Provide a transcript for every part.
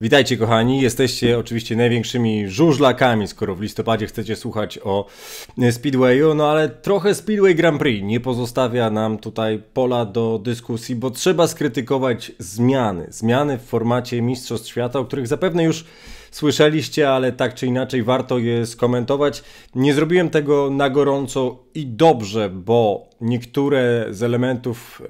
Witajcie kochani, jesteście oczywiście największymi żużlakami, skoro w listopadzie chcecie słuchać o e, Speedwayu, no ale trochę Speedway Grand Prix nie pozostawia nam tutaj pola do dyskusji, bo trzeba skrytykować zmiany. Zmiany w formacie Mistrzostw Świata, o których zapewne już słyszeliście, ale tak czy inaczej warto je skomentować. Nie zrobiłem tego na gorąco i dobrze, bo niektóre z elementów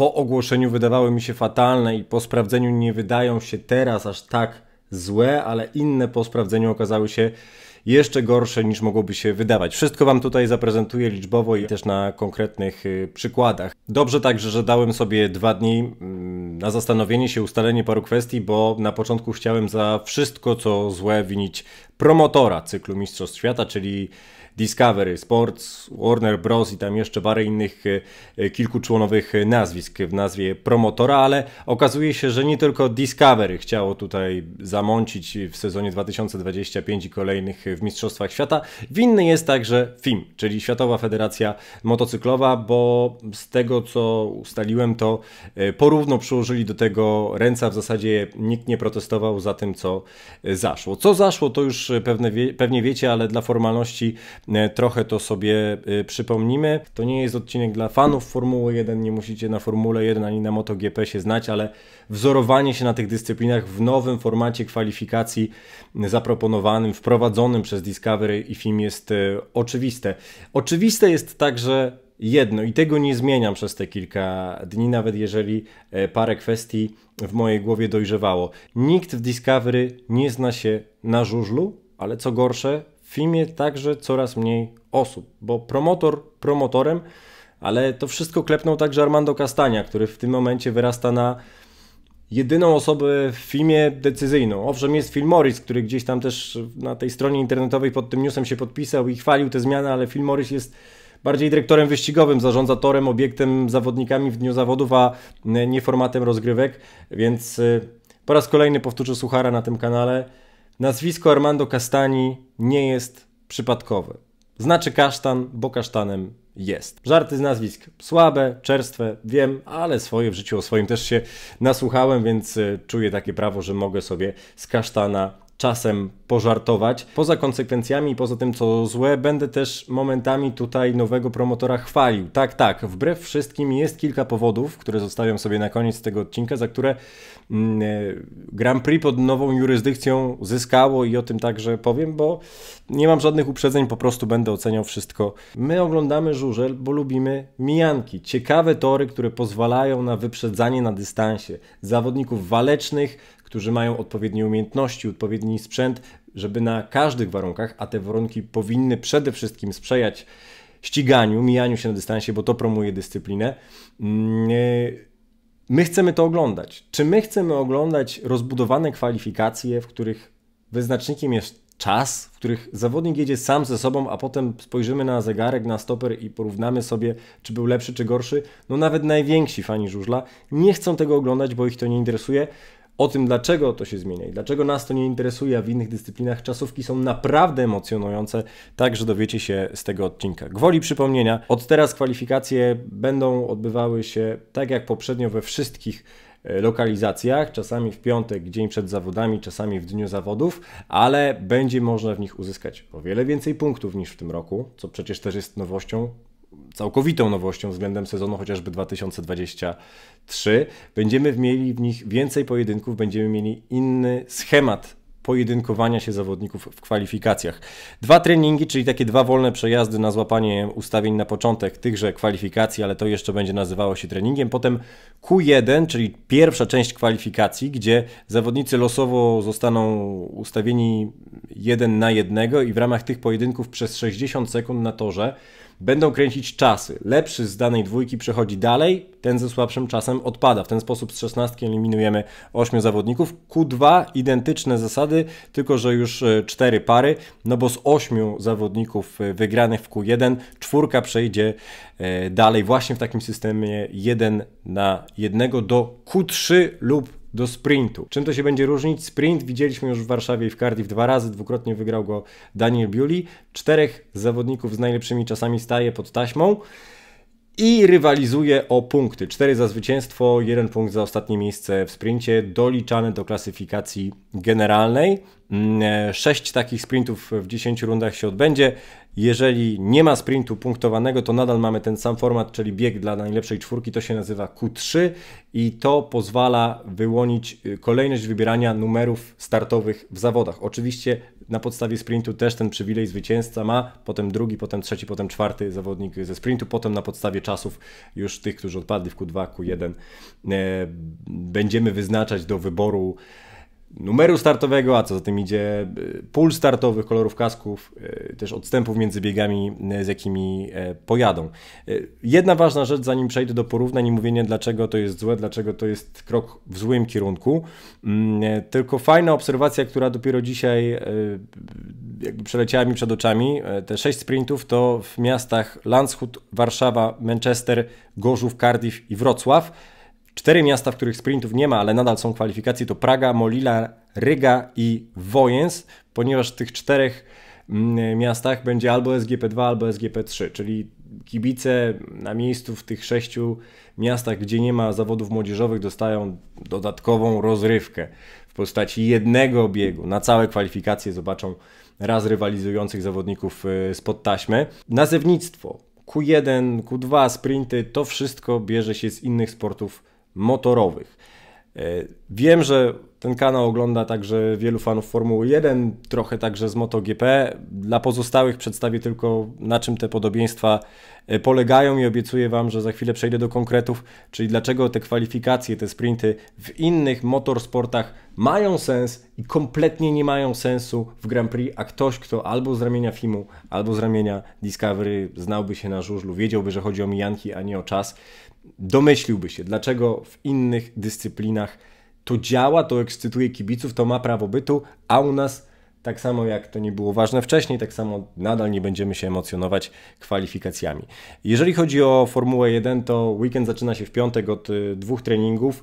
po ogłoszeniu wydawały mi się fatalne i po sprawdzeniu nie wydają się teraz aż tak złe, ale inne po sprawdzeniu okazały się jeszcze gorsze niż mogłoby się wydawać. Wszystko Wam tutaj zaprezentuję liczbowo i też na konkretnych y, przykładach. Dobrze także, że dałem sobie dwa dni mm, na zastanowienie się, ustalenie paru kwestii, bo na początku chciałem za wszystko co złe winić promotora cyklu Mistrzostw Świata, czyli Discovery Sports, Warner Bros. i tam jeszcze parę innych e, e, kilkuczłonowych nazwisk w nazwie promotora, ale okazuje się, że nie tylko Discovery chciało tutaj zamącić w sezonie 2025 i kolejnych w Mistrzostwach Świata. Winny jest także FIM, czyli Światowa Federacja Motocyklowa, bo z tego co ustaliłem, to e, porówno przyłożyli do tego ręca. W zasadzie nikt nie protestował za tym, co zaszło. Co zaszło, to już pewne wie, pewnie wiecie, ale dla formalności E, trochę to sobie e, przypomnimy. To nie jest odcinek dla fanów Formuły 1, nie musicie na Formule 1 ani na MotoGP się znać, ale wzorowanie się na tych dyscyplinach w nowym formacie kwalifikacji zaproponowanym, wprowadzonym przez Discovery i film jest e, oczywiste. Oczywiste jest także jedno i tego nie zmieniam przez te kilka dni, nawet jeżeli parę kwestii w mojej głowie dojrzewało. Nikt w Discovery nie zna się na żużlu, ale co gorsze, filmie także coraz mniej osób, bo promotor promotorem, ale to wszystko klepnął także Armando Castania, który w tym momencie wyrasta na jedyną osobę w filmie decyzyjną. Owszem, jest Morris, który gdzieś tam też na tej stronie internetowej pod tym newsem się podpisał i chwalił te zmiany, ale Morris jest bardziej dyrektorem wyścigowym, zarządza torem, obiektem, zawodnikami w dniu zawodów, a nie formatem rozgrywek, więc y, po raz kolejny powtórzę Suchara na tym kanale. Nazwisko Armando Castani nie jest przypadkowe. Znaczy kasztan, bo kasztanem jest. Żarty z nazwisk słabe, czerstwe, wiem, ale swoje w życiu o swoim też się nasłuchałem, więc e, czuję takie prawo, że mogę sobie z kasztana czasem pożartować. Poza konsekwencjami i poza tym, co złe, będę też momentami tutaj nowego promotora chwalił. Tak, tak, wbrew wszystkim jest kilka powodów, które zostawiam sobie na koniec tego odcinka, za które mm, e, Grand Prix pod nową jurysdykcją zyskało i o tym także powiem, bo nie mam żadnych uprzedzeń, po prostu będę oceniał wszystko. My oglądamy żurzel, bo lubimy mijanki. Ciekawe tory, które pozwalają na wyprzedzanie na dystansie zawodników walecznych, którzy mają odpowiednie umiejętności, odpowiedni sprzęt, żeby na każdych warunkach, a te warunki powinny przede wszystkim sprzyjać ściganiu, mijaniu się na dystansie, bo to promuje dyscyplinę. Mm, e, my chcemy to oglądać. Czy my chcemy oglądać rozbudowane kwalifikacje, w których wyznacznikiem jest czas, w których zawodnik jedzie sam ze sobą, a potem spojrzymy na zegarek, na stoper i porównamy sobie, czy był lepszy, czy gorszy? No nawet najwięksi fani żużla nie chcą tego oglądać, bo ich to nie interesuje o tym, dlaczego to się zmienia i dlaczego nas to nie interesuje, a w innych dyscyplinach czasówki są naprawdę emocjonujące, także dowiecie się z tego odcinka. Gwoli przypomnienia, od teraz kwalifikacje będą odbywały się tak jak poprzednio we wszystkich e, lokalizacjach, czasami w piątek, dzień przed zawodami, czasami w dniu zawodów, ale będzie można w nich uzyskać o wiele więcej punktów niż w tym roku, co przecież też jest nowością całkowitą nowością względem sezonu chociażby 2023. Będziemy mieli w nich więcej pojedynków, będziemy mieli inny schemat pojedynkowania się zawodników w kwalifikacjach. Dwa treningi, czyli takie dwa wolne przejazdy na złapanie ustawień na początek tychże kwalifikacji, ale to jeszcze będzie nazywało się treningiem. Potem Q1, czyli pierwsza część kwalifikacji, gdzie zawodnicy losowo zostaną ustawieni jeden na jednego i w ramach tych pojedynków przez 60 sekund na torze będą kręcić czasy. Lepszy z danej dwójki przechodzi dalej, ten ze słabszym czasem odpada. W ten sposób z 16 eliminujemy 8 zawodników. Q2 identyczne zasady, tylko że już 4 e, pary, no bo z 8 zawodników e, wygranych w Q1 czwórka przejdzie e, dalej właśnie w takim systemie 1 na 1 do Q3 lub do sprintu. Czym to się będzie różnić? Sprint widzieliśmy już w Warszawie i w Cardiff dwa razy, dwukrotnie wygrał go Daniel Biuli. Czterech zawodników z najlepszymi czasami staje pod taśmą i rywalizuje o punkty. Cztery za zwycięstwo, jeden punkt za ostatnie miejsce w sprincie, doliczane do klasyfikacji generalnej. Mm, e, sześć takich sprintów w 10 rundach się odbędzie. Jeżeli nie ma sprintu punktowanego, to nadal mamy ten sam format, czyli bieg dla najlepszej czwórki, to się nazywa Q3 i to pozwala wyłonić y, kolejność wybierania numerów startowych w zawodach. Oczywiście na podstawie sprintu też ten przywilej zwycięzca ma, potem drugi, potem trzeci, potem czwarty zawodnik ze sprintu, potem na podstawie czasów już tych, którzy odpadli w Q2, Q1 e, będziemy wyznaczać do wyboru numeru startowego, a co za tym idzie y, pól startowych, kolorów kasków, y, też odstępów między biegami, y, z jakimi e, pojadą. Jedna ważna rzecz, zanim przejdę do porównań i mówienia, dlaczego to jest złe, dlaczego to jest krok w złym kierunku, mm, e, tylko fajna obserwacja, która dopiero dzisiaj e, jakby przeleciała mi przed oczami. Te sześć sprintów to w miastach Landshut, Warszawa, Manchester, Gorzów, Cardiff i Wrocław Cztery miasta, w których sprintów nie ma, ale nadal są kwalifikacje, to Praga, Molila, Ryga i Wojens, ponieważ w tych czterech mm, miastach będzie albo SGP2, albo SGP3, czyli kibice na miejscu w tych sześciu miastach, gdzie nie ma zawodów młodzieżowych, dostają dodatkową rozrywkę w postaci jednego biegu. Na całe kwalifikacje zobaczą raz rywalizujących zawodników y, spod taśmy. Nazewnictwo Q1, Q2, sprinty, to wszystko bierze się z innych sportów motorowych. E, wiem, że ten kanał ogląda także wielu fanów Formuły 1, trochę także z MotoGP. Dla pozostałych przedstawię tylko na czym te podobieństwa e, polegają i obiecuję Wam, że za chwilę przejdę do konkretów, czyli dlaczego te kwalifikacje, te sprinty w innych motorsportach mają sens i kompletnie nie mają sensu w Grand Prix, a ktoś, kto albo z ramienia FIMU, albo z ramienia Discovery znałby się na żużlu, wiedziałby, że chodzi o mijanki, a nie o czas, domyśliłby się, dlaczego w innych dyscyplinach to działa, to ekscytuje kibiców, to ma prawo bytu, a u nas tak samo jak to nie było ważne wcześniej, tak samo nadal nie będziemy się emocjonować kwalifikacjami. Jeżeli chodzi o Formułę 1, to weekend zaczyna się w piątek od y, dwóch treningów.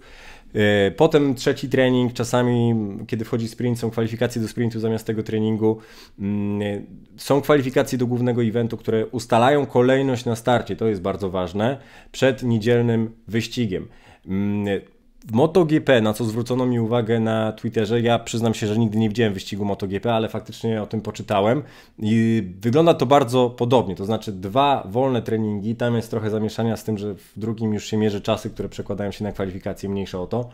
E, potem trzeci trening, czasami kiedy wchodzi sprint, są kwalifikacje do sprintu zamiast tego treningu. Mm, e, są kwalifikacje do głównego eventu, które ustalają kolejność na starcie, to jest bardzo ważne, przed niedzielnym wyścigiem. Mm, e, w MotoGP, na co zwrócono mi uwagę na Twitterze, ja przyznam się, że nigdy nie widziałem wyścigu MotoGP, ale faktycznie o tym poczytałem i wygląda to bardzo podobnie, to znaczy dwa wolne treningi, tam jest trochę zamieszania z tym, że w drugim już się mierzy czasy, które przekładają się na kwalifikacje, mniejsze o to.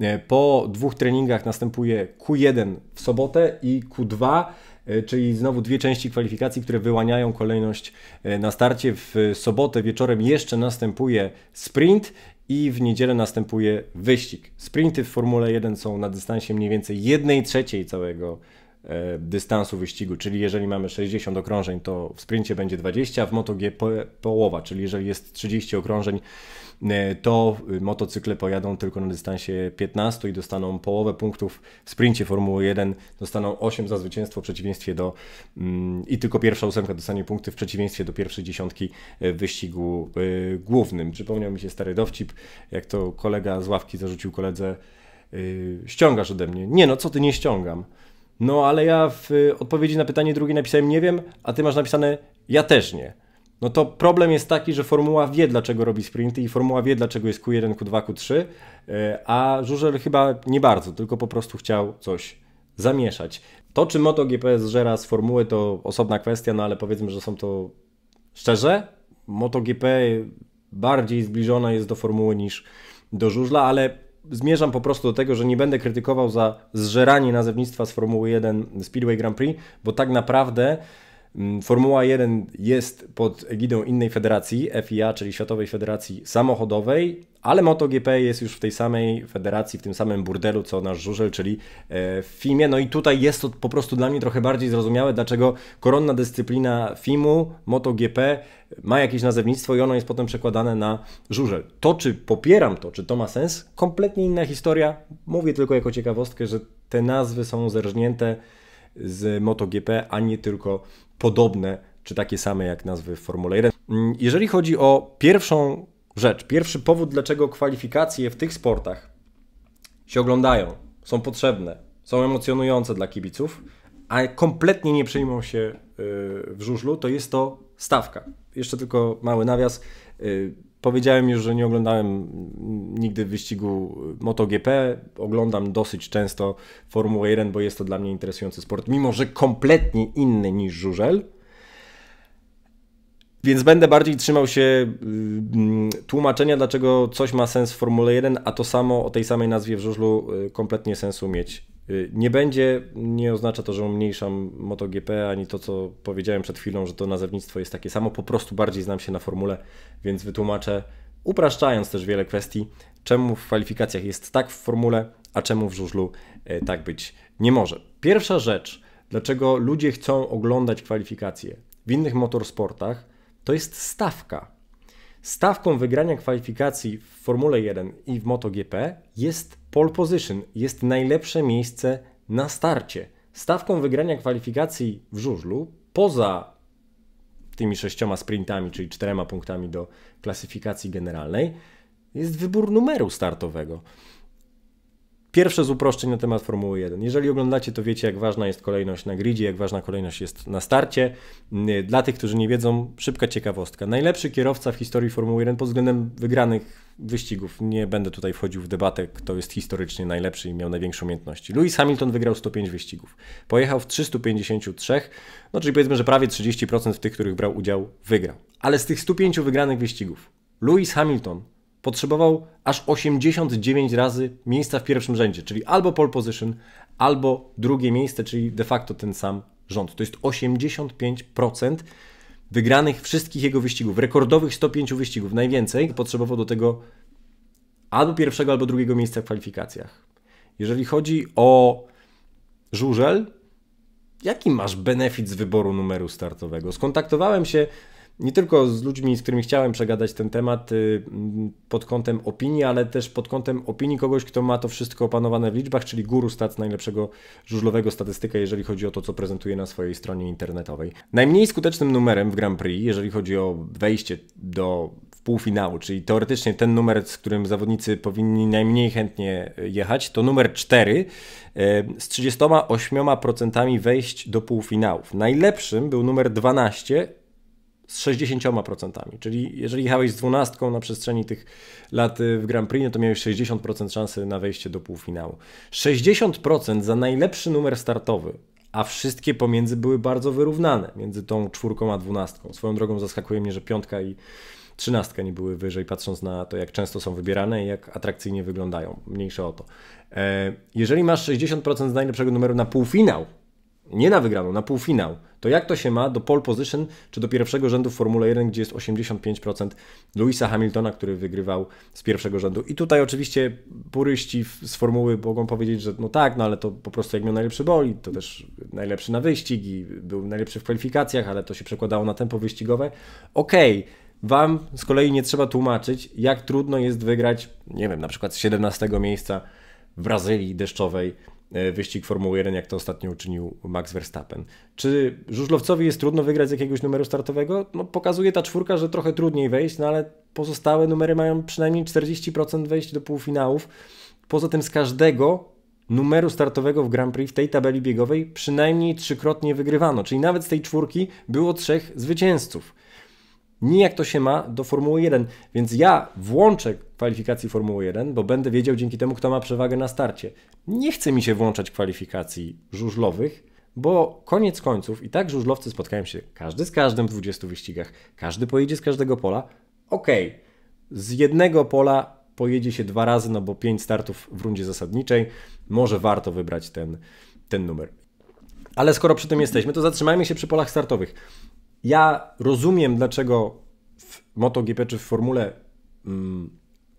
E, po dwóch treningach następuje Q1 w sobotę i Q2 E, czyli znowu dwie części kwalifikacji, które wyłaniają kolejność e, na starcie. W sobotę wieczorem jeszcze następuje sprint i w niedzielę następuje wyścig. Sprinty w Formule 1 są na dystansie mniej więcej 1 trzeciej całego E, dystansu wyścigu, czyli jeżeli mamy 60 okrążeń, to w sprincie będzie 20, a w MotoGP połowa, czyli jeżeli jest 30 okrążeń, e, to motocykle pojadą tylko na dystansie 15 i dostaną połowę punktów w sprincie Formuły 1, dostaną 8 za zwycięstwo w przeciwieństwie do mm, i tylko pierwsza ósemka dostanie punkty w przeciwieństwie do pierwszej dziesiątki w wyścigu e, głównym. Przypomniał mi się stary dowcip, jak to kolega z ławki zarzucił koledze ściągasz ode mnie. Nie no, co ty nie ściągam. No ale ja w y, odpowiedzi na pytanie drugie napisałem nie wiem, a ty masz napisane ja też nie. No to problem jest taki, że formuła wie dlaczego robi sprinty i formuła wie dlaczego jest Q1, Q2, Q3, a Żurzel chyba nie bardzo, tylko po prostu chciał coś zamieszać. To czy MotoGP zżera z formuły to osobna kwestia, no ale powiedzmy, że są to szczerze, MotoGP bardziej zbliżona jest do formuły niż do żużla, ale zmierzam po prostu do tego, że nie będę krytykował za zżeranie nazewnictwa z Formuły 1 Speedway Grand Prix, bo tak naprawdę Mm, Formuła 1 jest pod egidą innej federacji, FIA, czyli Światowej Federacji Samochodowej, ale MotoGP jest już w tej samej federacji, w tym samym burdelu co nasz żużel, czyli e, FIMie. No i tutaj jest to po prostu dla mnie trochę bardziej zrozumiałe, dlaczego koronna dyscyplina FIMu, MotoGP ma jakieś nazewnictwo i ono jest potem przekładane na żużel. To, czy popieram to, czy to ma sens, kompletnie inna historia. Mówię tylko jako ciekawostkę, że te nazwy są zerżnięte z MotoGP, a nie tylko podobne czy takie same jak nazwy w 1. Mm, jeżeli chodzi o pierwszą rzecz, pierwszy powód, dlaczego kwalifikacje w tych sportach się oglądają, są potrzebne, są emocjonujące dla kibiców, a kompletnie nie przyjmą się y, w żużlu, to jest to stawka. Jeszcze tylko mały nawias y, Powiedziałem już, że nie oglądałem nigdy wyścigu MotoGP. Oglądam dosyć często Formułę 1, bo jest to dla mnie interesujący sport, mimo że kompletnie inny niż żużel. Więc będę bardziej trzymał się mm, tłumaczenia, dlaczego coś ma sens w Formule 1, a to samo o tej samej nazwie w żużlu y, kompletnie sensu mieć Y, nie będzie, nie oznacza to, że umniejszam MotoGP, ani to, co powiedziałem przed chwilą, że to nazewnictwo jest takie samo, po prostu bardziej znam się na formule, więc wytłumaczę, upraszczając też wiele kwestii, czemu w kwalifikacjach jest tak w formule, a czemu w żużlu y, tak być nie może. Pierwsza rzecz, dlaczego ludzie chcą oglądać kwalifikacje w innych motorsportach, to jest stawka. Stawką wygrania kwalifikacji w Formule 1 i w MotoGP jest Pole position jest najlepsze miejsce na starcie. Stawką wygrania kwalifikacji w żużlu, poza tymi sześcioma sprintami, czyli czterema punktami do klasyfikacji generalnej, jest wybór numeru startowego. Pierwsze z uproszczeń na temat Formuły 1. Jeżeli oglądacie, to wiecie, jak ważna jest kolejność na gridzie, jak ważna kolejność jest na starcie. Yy, dla tych, którzy nie wiedzą, szybka ciekawostka. Najlepszy kierowca w historii Formuły 1 pod względem wygranych wyścigów. Nie będę tutaj wchodził w debatę, kto jest historycznie najlepszy i miał największe umiejętności. Lewis Hamilton wygrał 105 wyścigów. Pojechał w 353, no czyli powiedzmy, że prawie 30% w tych, których brał udział, wygrał. Ale z tych 105 wygranych wyścigów, Lewis Hamilton potrzebował aż 89 razy miejsca w pierwszym rzędzie, czyli albo pole position, albo drugie miejsce, czyli de facto ten sam rząd. To jest 85% wygranych wszystkich jego wyścigów, rekordowych 105 wyścigów, najwięcej. Potrzebował do tego albo pierwszego, albo drugiego miejsca w kwalifikacjach. Jeżeli chodzi o Żurzel, jaki masz benefit z wyboru numeru startowego? Skontaktowałem się nie tylko z ludźmi, z którymi chciałem przegadać ten temat y, pod kątem opinii, ale też pod kątem opinii kogoś, kto ma to wszystko opanowane w liczbach, czyli guru stat najlepszego żużlowego statystyka, jeżeli chodzi o to, co prezentuje na swojej stronie internetowej. Najmniej skutecznym numerem w Grand Prix, jeżeli chodzi o wejście do półfinału, czyli teoretycznie ten numer, z którym zawodnicy powinni najmniej chętnie jechać, to numer 4 y, z 38% wejść do półfinałów. Najlepszym był numer 12 z 60%. Czyli jeżeli jechałeś z 12 na przestrzeni tych lat y, w Grand Prix, no to miałeś 60% szansy na wejście do półfinału. 60% za najlepszy numer startowy a wszystkie pomiędzy były bardzo wyrównane, między tą czwórką a dwunastką. Swoją drogą zaskakuje mnie, że piątka i trzynastka nie były wyżej, patrząc na to, jak często są wybierane i jak atrakcyjnie wyglądają. Mniejsze o to. E, jeżeli masz 60% z najlepszego numeru na półfinał, nie na wygraną, na półfinał, to jak to się ma do pole position czy do pierwszego rzędu w Formule 1, gdzie jest 85% Louisa Hamiltona, który wygrywał z pierwszego rzędu. I tutaj oczywiście puryści z formuły mogą powiedzieć, że no tak, no ale to po prostu jak miał najlepszy boli, to też najlepszy na wyścig i był najlepszy w kwalifikacjach, ale to się przekładało na tempo wyścigowe. Okej, okay. Wam z kolei nie trzeba tłumaczyć, jak trudno jest wygrać, nie wiem, na przykład z 17 miejsca w Brazylii deszczowej E, wyścig Formuły 1, jak to ostatnio uczynił Max Verstappen. Czy żużlowcowi jest trudno wygrać z jakiegoś numeru startowego? No, pokazuje ta czwórka, że trochę trudniej wejść, no ale pozostałe numery mają przynajmniej 40% wejść do półfinałów. Poza tym z każdego numeru startowego w Grand Prix w tej tabeli biegowej przynajmniej trzykrotnie wygrywano, czyli nawet z tej czwórki było trzech zwycięzców nijak to się ma do Formuły 1, więc ja włączę kwalifikacji Formuły 1, bo będę wiedział dzięki temu, kto ma przewagę na starcie. Nie chce mi się włączać kwalifikacji żużlowych, bo koniec końców i tak żużlowcy spotkają się każdy z każdym w 20 wyścigach, każdy pojedzie z każdego pola. Okej, okay. z jednego pola pojedzie się dwa razy, no bo pięć startów w rundzie zasadniczej, może warto wybrać ten, ten numer. Ale skoro przy tym jesteśmy, to zatrzymajmy się przy polach startowych ja rozumiem, dlaczego w MotoGP czy w formule mm,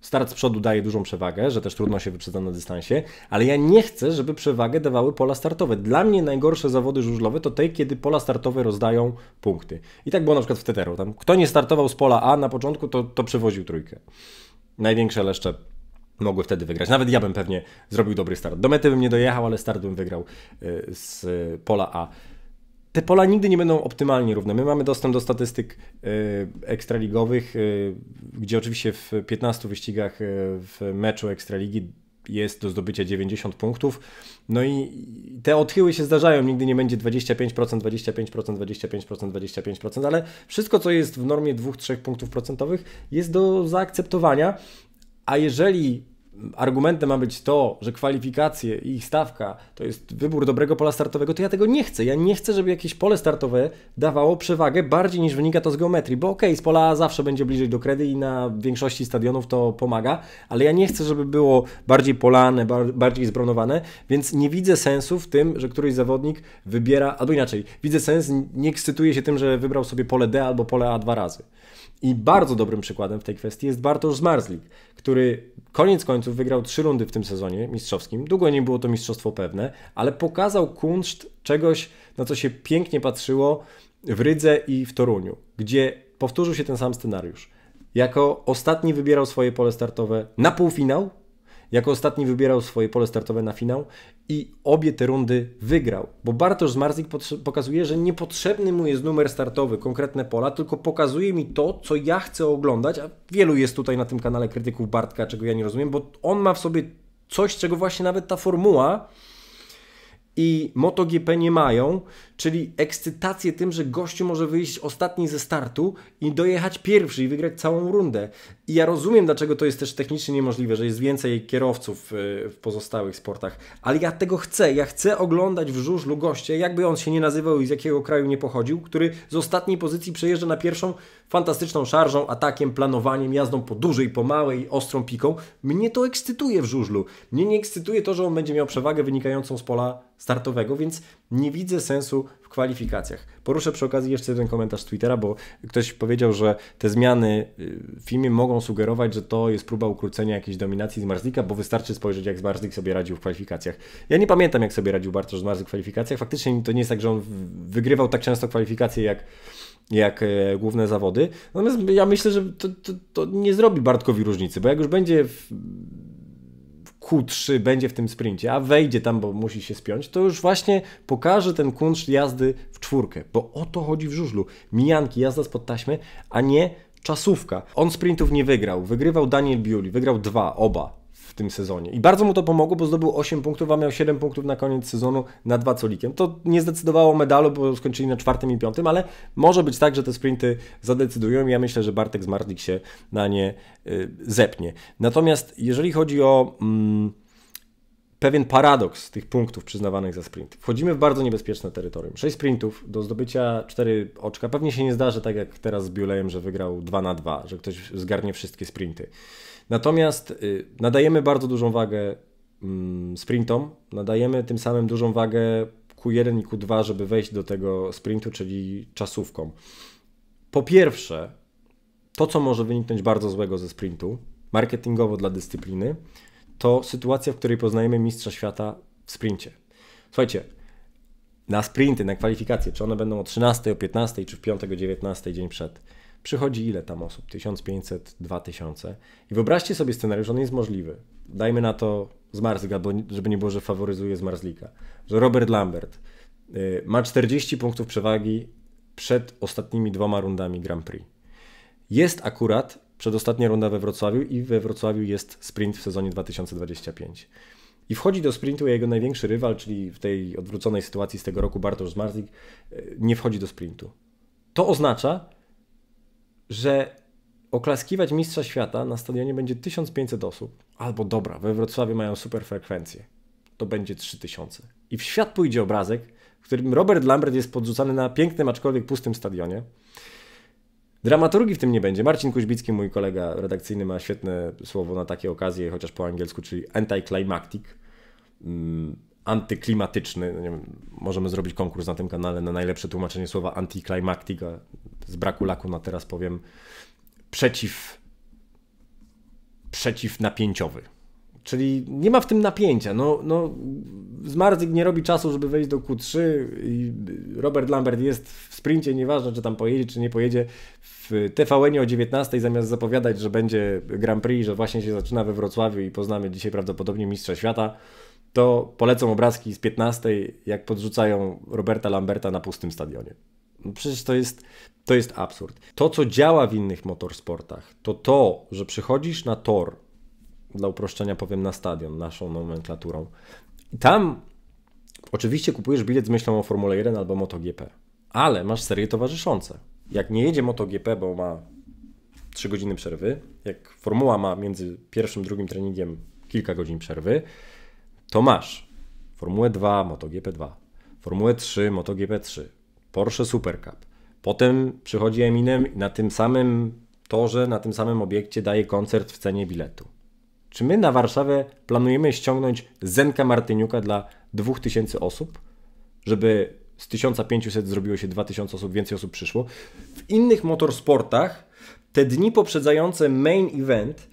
start z przodu daje dużą przewagę, że też trudno się wyprzedza na dystansie, ale ja nie chcę, żeby przewagę dawały pola startowe. Dla mnie najgorsze zawody żużlowe to te, kiedy pola startowe rozdają punkty. I tak było na przykład w Tetero. Tam kto nie startował z pola A na początku, to, to przywoził trójkę. Największe leszcze mogły wtedy wygrać. Nawet ja bym pewnie zrobił dobry start. Do mety bym nie dojechał, ale start bym wygrał y, z pola A te pola nigdy nie będą optymalnie równe. My mamy dostęp do statystyk e, ekstraligowych, e, gdzie oczywiście w 15 wyścigach e, w meczu ekstraligi jest do zdobycia 90 punktów. No i te odchyły się zdarzają, nigdy nie będzie 25%, 25%, 25%, 25%, ale wszystko, co jest w normie 2-3 punktów procentowych, jest do zaakceptowania. A jeżeli argumentem ma być to, że kwalifikacje i ich stawka to jest wybór dobrego pola startowego, to ja tego nie chcę. Ja nie chcę, żeby jakieś pole startowe dawało przewagę bardziej niż wynika to z geometrii, bo okej, okay, z pola A zawsze będzie bliżej do kredy i na większości stadionów to pomaga, ale ja nie chcę, żeby było bardziej polane, bar bardziej zbronowane, więc nie widzę sensu w tym, że któryś zawodnik wybiera, albo inaczej, widzę sens, nie ekscytuje się tym, że wybrał sobie pole D albo pole A dwa razy. I bardzo dobrym przykładem w tej kwestii jest Bartosz Zmarzlik, który koniec końców wygrał trzy rundy w tym sezonie mistrzowskim. Długo nie było to mistrzostwo pewne, ale pokazał kunszt czegoś, na co się pięknie patrzyło w Rydze i w Toruniu, gdzie powtórzył się ten sam scenariusz. Jako ostatni wybierał swoje pole startowe na półfinał, jako ostatni wybierał swoje pole startowe na finał i obie te rundy wygrał, bo Bartosz Zmarzik pokazuje, że niepotrzebny mu jest numer startowy, konkretne pola, tylko pokazuje mi to, co ja chcę oglądać, a wielu jest tutaj na tym kanale krytyków Bartka, czego ja nie rozumiem, bo on ma w sobie coś, czego właśnie nawet ta formuła i MotoGP nie mają, czyli ekscytację tym, że gościu może wyjść ostatni ze startu i dojechać pierwszy i wygrać całą rundę. I ja rozumiem, dlaczego to jest też technicznie niemożliwe, że jest więcej kierowców y, w pozostałych sportach, ale ja tego chcę. Ja chcę oglądać w żużlu gościa, jakby on się nie nazywał i z jakiego kraju nie pochodził, który z ostatniej pozycji przejeżdża na pierwszą fantastyczną szarżą, atakiem, planowaniem, jazdą po dużej, po małej, ostrą piką. Mnie to ekscytuje w żużlu. Mnie nie ekscytuje to, że on będzie miał przewagę wynikającą z pola startowego, więc nie widzę sensu w kwalifikacjach. Poruszę przy okazji jeszcze jeden komentarz z Twittera, bo ktoś powiedział, że te zmiany y, w filmie mogą sugerować, że to jest próba ukrócenia jakiejś dominacji Zmarzlika, bo wystarczy spojrzeć, jak Zmarzlik sobie radził w kwalifikacjach. Ja nie pamiętam, jak sobie radził Bartosz Zmarzlik w kwalifikacjach. Faktycznie to nie jest tak, że on wygrywał tak często kwalifikacje, jak jak e, główne zawody. Natomiast ja myślę, że to, to, to nie zrobi Bartkowi różnicy, bo jak już będzie w Q3 będzie w tym sprincie, a wejdzie tam, bo musi się spiąć, to już właśnie pokaże ten kunszt jazdy w czwórkę, bo o to chodzi w żużlu. Mijanki, jazda spod taśmy, a nie czasówka. On sprintów nie wygrał, wygrywał Daniel Biuli, wygrał dwa, oba w tym sezonie. I bardzo mu to pomogło, bo zdobył 8 punktów, a miał 7 punktów na koniec sezonu na dwa colikiem To nie zdecydowało o medalu, bo skończyli na czwartym i piątym, ale może być tak, że te sprinty zadecydują i ja myślę, że Bartek Zmartnik się na nie y, zepnie. Natomiast jeżeli chodzi o... Mm, pewien paradoks tych punktów przyznawanych za sprint. Wchodzimy w bardzo niebezpieczne terytorium. 6 sprintów do zdobycia 4 oczka. Pewnie się nie zdarzy tak jak teraz z Biulejem, że wygrał 2 na 2, że ktoś zgarnie wszystkie sprinty. Natomiast y, nadajemy bardzo dużą wagę mm, sprintom, nadajemy tym samym dużą wagę Q1 i Q2, żeby wejść do tego sprintu, czyli czasówką. Po pierwsze, to co może wyniknąć bardzo złego ze sprintu, marketingowo dla dyscypliny, to sytuacja, w której poznajemy mistrza świata w sprincie. Słuchajcie, na sprinty, na kwalifikacje, czy one będą o 13, o 15, czy w 5, o 19 dzień przed przychodzi ile tam osób? 1500, 2000. I wyobraźcie sobie scenariusz, on jest możliwy. Dajmy na to Zmarzlika, bo żeby nie było, że faworyzuje zmarzlika. Że Robert Lambert y, ma 40 punktów przewagi przed ostatnimi dwoma rundami Grand Prix. Jest akurat przedostatnia runda we Wrocławiu i we Wrocławiu jest sprint w sezonie 2025. I wchodzi do sprintu jego największy rywal, czyli w tej odwróconej sytuacji z tego roku Bartosz Zmarzlik, y, nie wchodzi do sprintu. To oznacza, że oklaskiwać mistrza świata na stadionie będzie 1500 osób, albo dobra, we Wrocławiu mają super frekwencję, to będzie 3000. I w świat pójdzie obrazek, w którym Robert Lambert jest podrzucany na pięknym, aczkolwiek pustym stadionie. Dramaturgii w tym nie będzie. Marcin Kuźbicki, mój kolega redakcyjny, ma świetne słowo na takie okazje, chociaż po angielsku, czyli anticlimactic. Mm, antyklimatyczny. No nie wiem, możemy zrobić konkurs na tym kanale na najlepsze tłumaczenie słowa anticlimactic, z braku laku na no teraz powiem przeciw przeciwnapięciowy. Czyli nie ma w tym napięcia. No, no, Zmarzyk nie robi czasu, żeby wejść do Q3 i Robert Lambert jest w sprincie, nieważne czy tam pojedzie, czy nie pojedzie. W TVN o 19 zamiast zapowiadać, że będzie Grand Prix, że właśnie się zaczyna we Wrocławiu i poznamy dzisiaj prawdopodobnie mistrza świata, to polecą obrazki z 15, jak podrzucają Roberta Lamberta na pustym stadionie. No przecież to jest, to jest absurd. To, co działa w innych motorsportach, to to, że przychodzisz na tor, dla uproszczenia powiem na stadion, naszą nomenklaturą, i tam oczywiście kupujesz bilet z myślą o Formule 1 albo MotoGP, ale masz serie towarzyszące. Jak nie jedzie MotoGP, bo ma 3 godziny przerwy, jak formuła ma między pierwszym, drugim treningiem kilka godzin przerwy, to masz Formułę 2, MotoGP 2, Formułę 3, MotoGP 3, Porsche Super Cup. Potem przychodzi Eminem i na tym samym torze, na tym samym obiekcie daje koncert w cenie biletu. Czy my na Warszawę planujemy ściągnąć Zenka Martyniuka dla 2000 osób, żeby z 1500 zrobiło się 2000 osób, więcej osób przyszło? W innych motorsportach te dni poprzedzające main event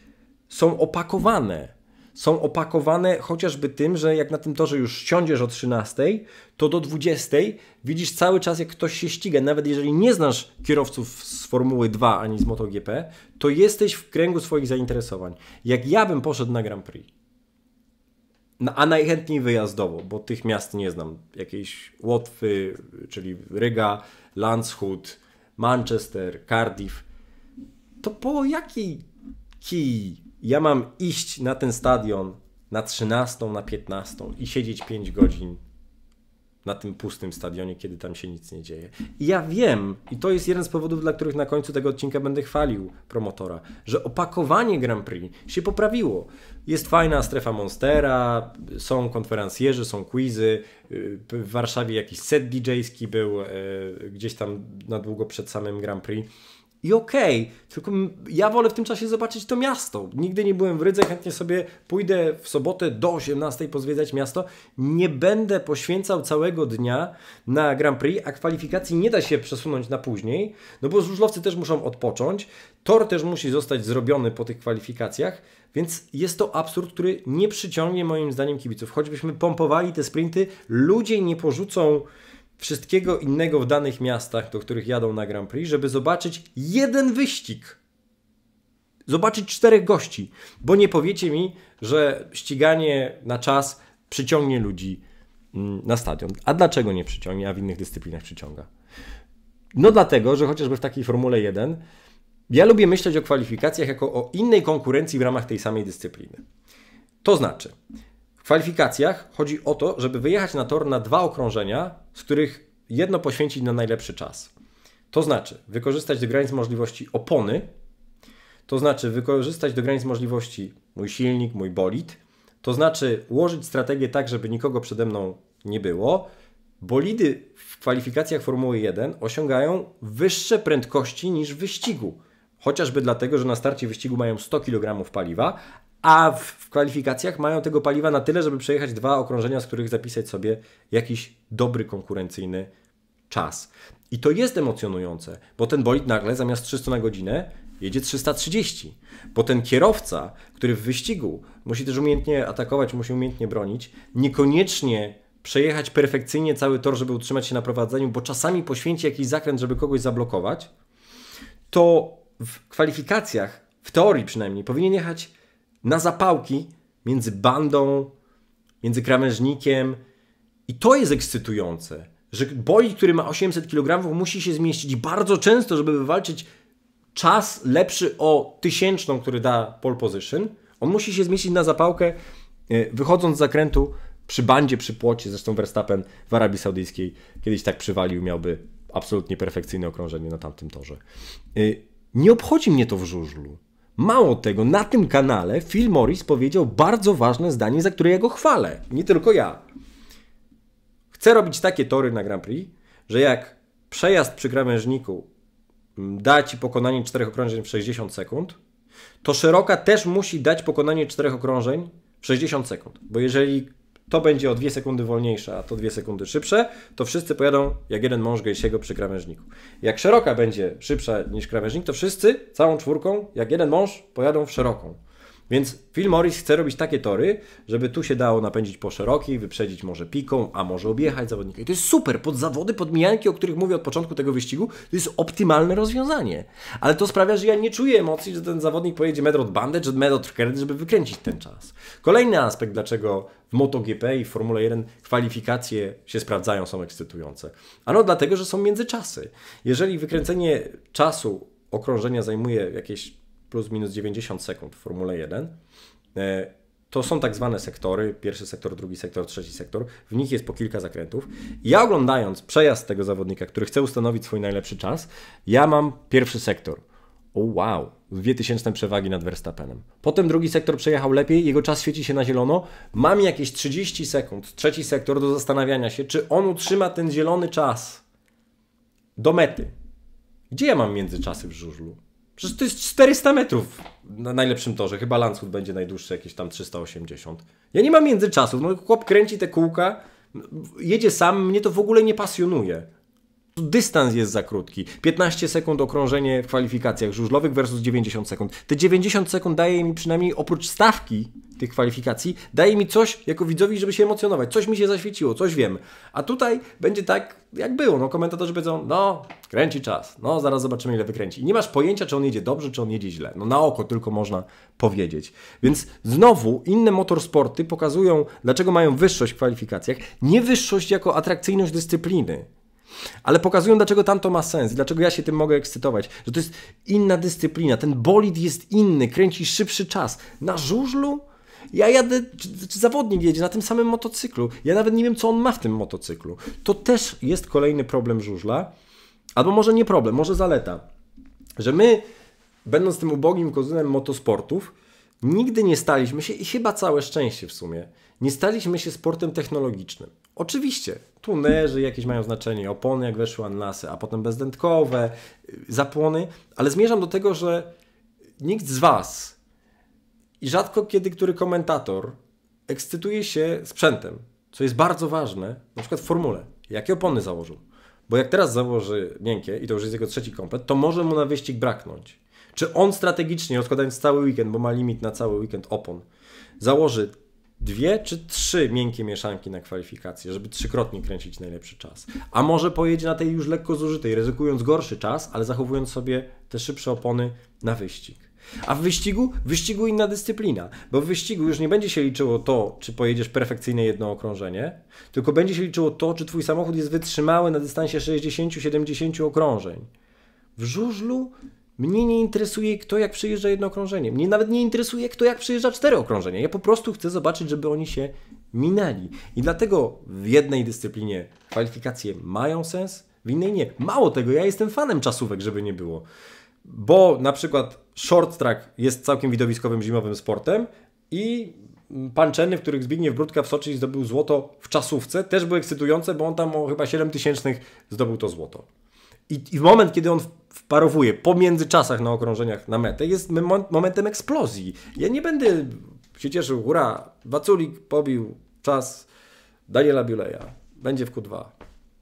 są opakowane są opakowane chociażby tym, że jak na tym torze już siądziesz o 13, to do 20 widzisz cały czas, jak ktoś się ściga. Nawet jeżeli nie znasz kierowców z Formuły 2 ani z MotoGP, to jesteś w kręgu swoich zainteresowań. Jak ja bym poszedł na Grand Prix, no, a najchętniej wyjazdowo, bo tych miast nie znam. Jakiejś Łotwy, czyli Ryga, Landshut, Manchester, Cardiff. To po jakiej kij ja mam iść na ten stadion na 13, na 15 i siedzieć 5 godzin na tym pustym stadionie, kiedy tam się nic nie dzieje. I ja wiem, i to jest jeden z powodów, dla których na końcu tego odcinka będę chwalił promotora, że opakowanie Grand Prix się poprawiło. Jest fajna strefa Monstera, są konferencjerzy, są quizy, y, w Warszawie jakiś set DJ-ski był y, gdzieś tam na długo przed samym Grand Prix i okej, okay, tylko ja wolę w tym czasie zobaczyć to miasto. Nigdy nie byłem w Rydze, chętnie sobie pójdę w sobotę do 18 pozwiedzać miasto. Nie będę poświęcał całego dnia na Grand Prix, a kwalifikacji nie da się przesunąć na później, no bo żużlowcy też muszą odpocząć, tor też musi zostać zrobiony po tych kwalifikacjach, więc jest to absurd, który nie przyciągnie moim zdaniem kibiców. Choćbyśmy pompowali te sprinty, ludzie nie porzucą wszystkiego innego w danych miastach, do których jadą na Grand Prix, żeby zobaczyć jeden wyścig. Zobaczyć czterech gości, bo nie powiecie mi, że ściganie na czas przyciągnie ludzi mm, na stadion. A dlaczego nie przyciągnie, a w innych dyscyplinach przyciąga? No dlatego, że chociażby w takiej Formule 1 ja lubię myśleć o kwalifikacjach jako o innej konkurencji w ramach tej samej dyscypliny. To znaczy, kwalifikacjach chodzi o to, żeby wyjechać na tor na dwa okrążenia, z których jedno poświęcić na najlepszy czas. To znaczy wykorzystać do granic możliwości opony, to znaczy wykorzystać do granic możliwości mój silnik, mój bolid, to znaczy ułożyć strategię tak, żeby nikogo przede mną nie było. Bolidy w kwalifikacjach Formuły 1 osiągają wyższe prędkości niż w wyścigu. Chociażby dlatego, że na starcie wyścigu mają 100 kg paliwa, a w, w, kwalifikacjach mają tego paliwa na tyle, żeby przejechać dwa okrążenia, z których zapisać sobie jakiś dobry konkurencyjny czas. I to jest emocjonujące, bo ten bolid nagle zamiast 300 na godzinę jedzie 330. Bo ten kierowca, który w wyścigu musi też umiejętnie atakować, musi umiejętnie bronić, niekoniecznie przejechać perfekcyjnie cały tor, żeby utrzymać się na prowadzeniu, bo czasami poświęci jakiś zakręt, żeby kogoś zablokować, to w kwalifikacjach, w teorii przynajmniej, powinien jechać na zapałki między bandą, między krawężnikiem. I to jest ekscytujące, że boi, który ma 800 kg, musi się zmieścić bardzo często, żeby wywalczyć czas lepszy o tysięczną, który da pole position. On musi się zmieścić na zapałkę, e, wychodząc z zakrętu przy bandzie, przy płocie. Zresztą Verstappen w Arabii Saudyjskiej kiedyś tak przywalił, miałby absolutnie perfekcyjne okrążenie na tamtym torze. E, nie obchodzi mnie to w żużlu. Mało tego, na tym kanale Phil Morris powiedział bardzo ważne zdanie, za które ja go chwalę. Nie tylko ja. Chcę robić takie tory na Grand Prix, że jak przejazd przy krawężniku mm, da ci pokonanie czterech okrążeń w 60 sekund, to szeroka też musi dać pokonanie czterech okrążeń w 60 sekund. Bo jeżeli to będzie o 2 sekundy wolniejsze, a to 2 sekundy szybsze, to wszyscy pojadą jak jeden mąż Gejsiego przy krawężniku. Jak szeroka będzie szybsza niż krawężnik, to wszyscy całą czwórką jak jeden mąż pojadą w szeroką. Więc Phil Morris chce robić takie tory, żeby tu się dało napędzić po szerokiej, wyprzedzić może piką, a może objechać zawodnika. I to jest super. Pod zawody, pod mijanki, o których mówię od początku tego wyścigu, to jest optymalne rozwiązanie. Ale to sprawia, że ja nie czuję emocji, że ten zawodnik pojedzie metr od bandy, czy metr od kredy, żeby wykręcić ten czas. Kolejny aspekt, dlaczego w MotoGP i w Formule 1 kwalifikacje się sprawdzają, są ekscytujące. Ano dlatego, że są międzyczasy. Jeżeli wykręcenie czasu okrążenia zajmuje jakieś plus minus 90 sekund w Formule 1. E, to są tak zwane sektory, pierwszy sektor, drugi sektor, trzeci sektor. W nich jest po kilka zakrętów. Ja oglądając przejazd tego zawodnika, który chce ustanowić swój najlepszy czas, ja mam pierwszy sektor. O wow, 2000 przewagi nad Verstappenem. Potem drugi sektor przejechał lepiej, jego czas świeci się na zielono. Mam jakieś 30 sekund, trzeci sektor do zastanawiania się, czy on utrzyma ten zielony czas do mety. Gdzie ja mam międzyczasy w żużlu? Przecież to jest 400 metrów na najlepszym torze. Chyba Landshut będzie najdłuższy, jakieś tam 380. Ja nie mam międzyczasu. No, chłop kręci te kółka, jedzie sam, mnie to w ogóle nie pasjonuje dystans jest za krótki. 15 sekund okrążenie w kwalifikacjach żużlowych versus 90 sekund. Te 90 sekund daje mi przynajmniej oprócz stawki tych kwalifikacji, daje mi coś jako widzowi, żeby się emocjonować. Coś mi się zaświeciło, coś wiem. A tutaj będzie tak, jak było. No, komentatorzy powiedzą, no, kręci czas. No, zaraz zobaczymy, ile wykręci. I nie masz pojęcia, czy on jedzie dobrze, czy on jedzie źle. No, na oko tylko można powiedzieć. Więc znowu inne motorsporty pokazują, dlaczego mają wyższość w kwalifikacjach. Nie wyższość jako atrakcyjność dyscypliny ale pokazują, dlaczego tam to ma sens i dlaczego ja się tym mogę ekscytować, że to jest inna dyscyplina, ten bolid jest inny, kręci szybszy czas. Na żużlu? Ja jadę, czy, czy, zawodnik jedzie na tym samym motocyklu. Ja nawet nie wiem, co on ma w tym motocyklu. To też jest kolejny problem żużla, albo może nie problem, może zaleta, że my, będąc tym ubogim kozynem motosportów, nigdy nie staliśmy się, i chyba całe szczęście w sumie, nie staliśmy się sportem technologicznym. Oczywiście, tunerzy jakieś mają znaczenie, opony jak weszły anlasy, a potem bezdętkowe, y, zapłony, ale zmierzam do tego, że nikt z Was i rzadko kiedy który komentator ekscytuje się sprzętem, co jest bardzo ważne, na przykład w formule, jakie opony założył. Bo jak teraz założy miękkie i to już jest jego trzeci komplet, to może mu na wyścig braknąć. Czy on strategicznie, odkładając cały weekend, bo ma limit na cały weekend opon, założy dwie czy trzy miękkie mieszanki na kwalifikacje, żeby trzykrotnie kręcić najlepszy czas. A może pojedzie na tej już lekko zużytej, ryzykując gorszy czas, ale zachowując sobie te szybsze opony na wyścig. A w wyścigu? W wyścigu inna dyscyplina, bo w wyścigu już nie będzie się liczyło to, czy pojedziesz perfekcyjne jedno okrążenie, tylko będzie się liczyło to, czy twój samochód jest wytrzymały na dystansie 60-70 okrążeń. W żużlu mnie nie interesuje, kto jak przejeżdża jedno okrążenie. Mnie nawet nie interesuje, kto jak przejeżdża cztery okrążenia. Ja po prostu chcę zobaczyć, żeby oni się minęli. I dlatego w jednej dyscyplinie kwalifikacje mają sens, w innej nie. Mało tego, ja jestem fanem czasówek, żeby nie było. Bo na przykład short track jest całkiem widowiskowym zimowym sportem i panczeny, w których Zbigniew Brudka w Soczi zdobył złoto w czasówce, też były ekscytujące, bo on tam o chyba 7000 tysięcznych zdobył to złoto. I, I w moment, kiedy on wparowuje pomiędzy czasach na okrążeniach na metę, jest momentem eksplozji. Ja nie będę się cieszył, hura, Waculik pobił czas Daniela Biuleja, będzie w Q2.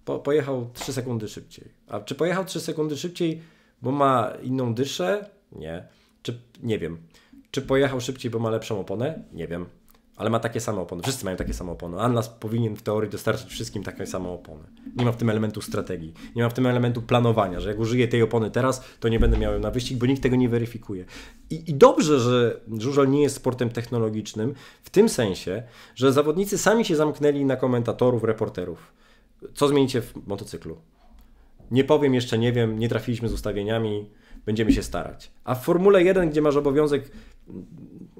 Po, pojechał 3 sekundy szybciej. A czy pojechał 3 sekundy szybciej, bo ma inną dyszę? Nie. Czy, nie wiem. Czy pojechał szybciej, bo ma lepszą oponę? Nie wiem ale ma takie same opony. Wszyscy mają takie same opony. Atlas powinien w teorii dostarczyć wszystkim takie same opony. Nie ma w tym elementu strategii, nie ma w tym elementu planowania, że jak użyję tej opony teraz, to nie będę miał ją na wyścig, bo nikt tego nie weryfikuje. I, i dobrze, że żużel nie jest sportem technologicznym, w tym sensie, że zawodnicy sami się zamknęli na komentatorów, reporterów. Co zmienicie w motocyklu? Nie powiem, jeszcze nie wiem, nie trafiliśmy z ustawieniami, będziemy się starać. A w Formule 1, gdzie masz obowiązek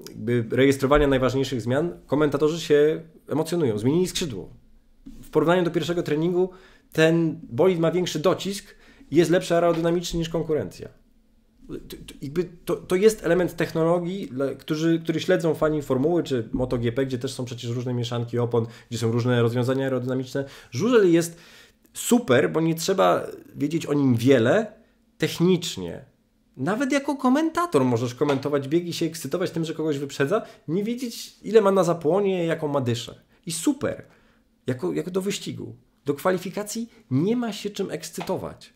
jakby rejestrowania najważniejszych zmian, komentatorzy się emocjonują, zmienili skrzydło. W porównaniu do pierwszego treningu ten bolid ma większy docisk i jest lepszy aerodynamicznie niż konkurencja. To, to, jest element technologii, którzy, którzy śledzą fani formuły czy MotoGP, gdzie też są przecież różne mieszanki opon, gdzie są różne rozwiązania aerodynamiczne. Żużel jest super, bo nie trzeba wiedzieć o nim wiele technicznie, nawet jako komentator możesz komentować biegi, się ekscytować tym, że kogoś wyprzedza, nie wiedzieć ile ma na zapłonie, jaką ma dyszę. I super, jako, jako do wyścigu. Do kwalifikacji nie ma się czym ekscytować.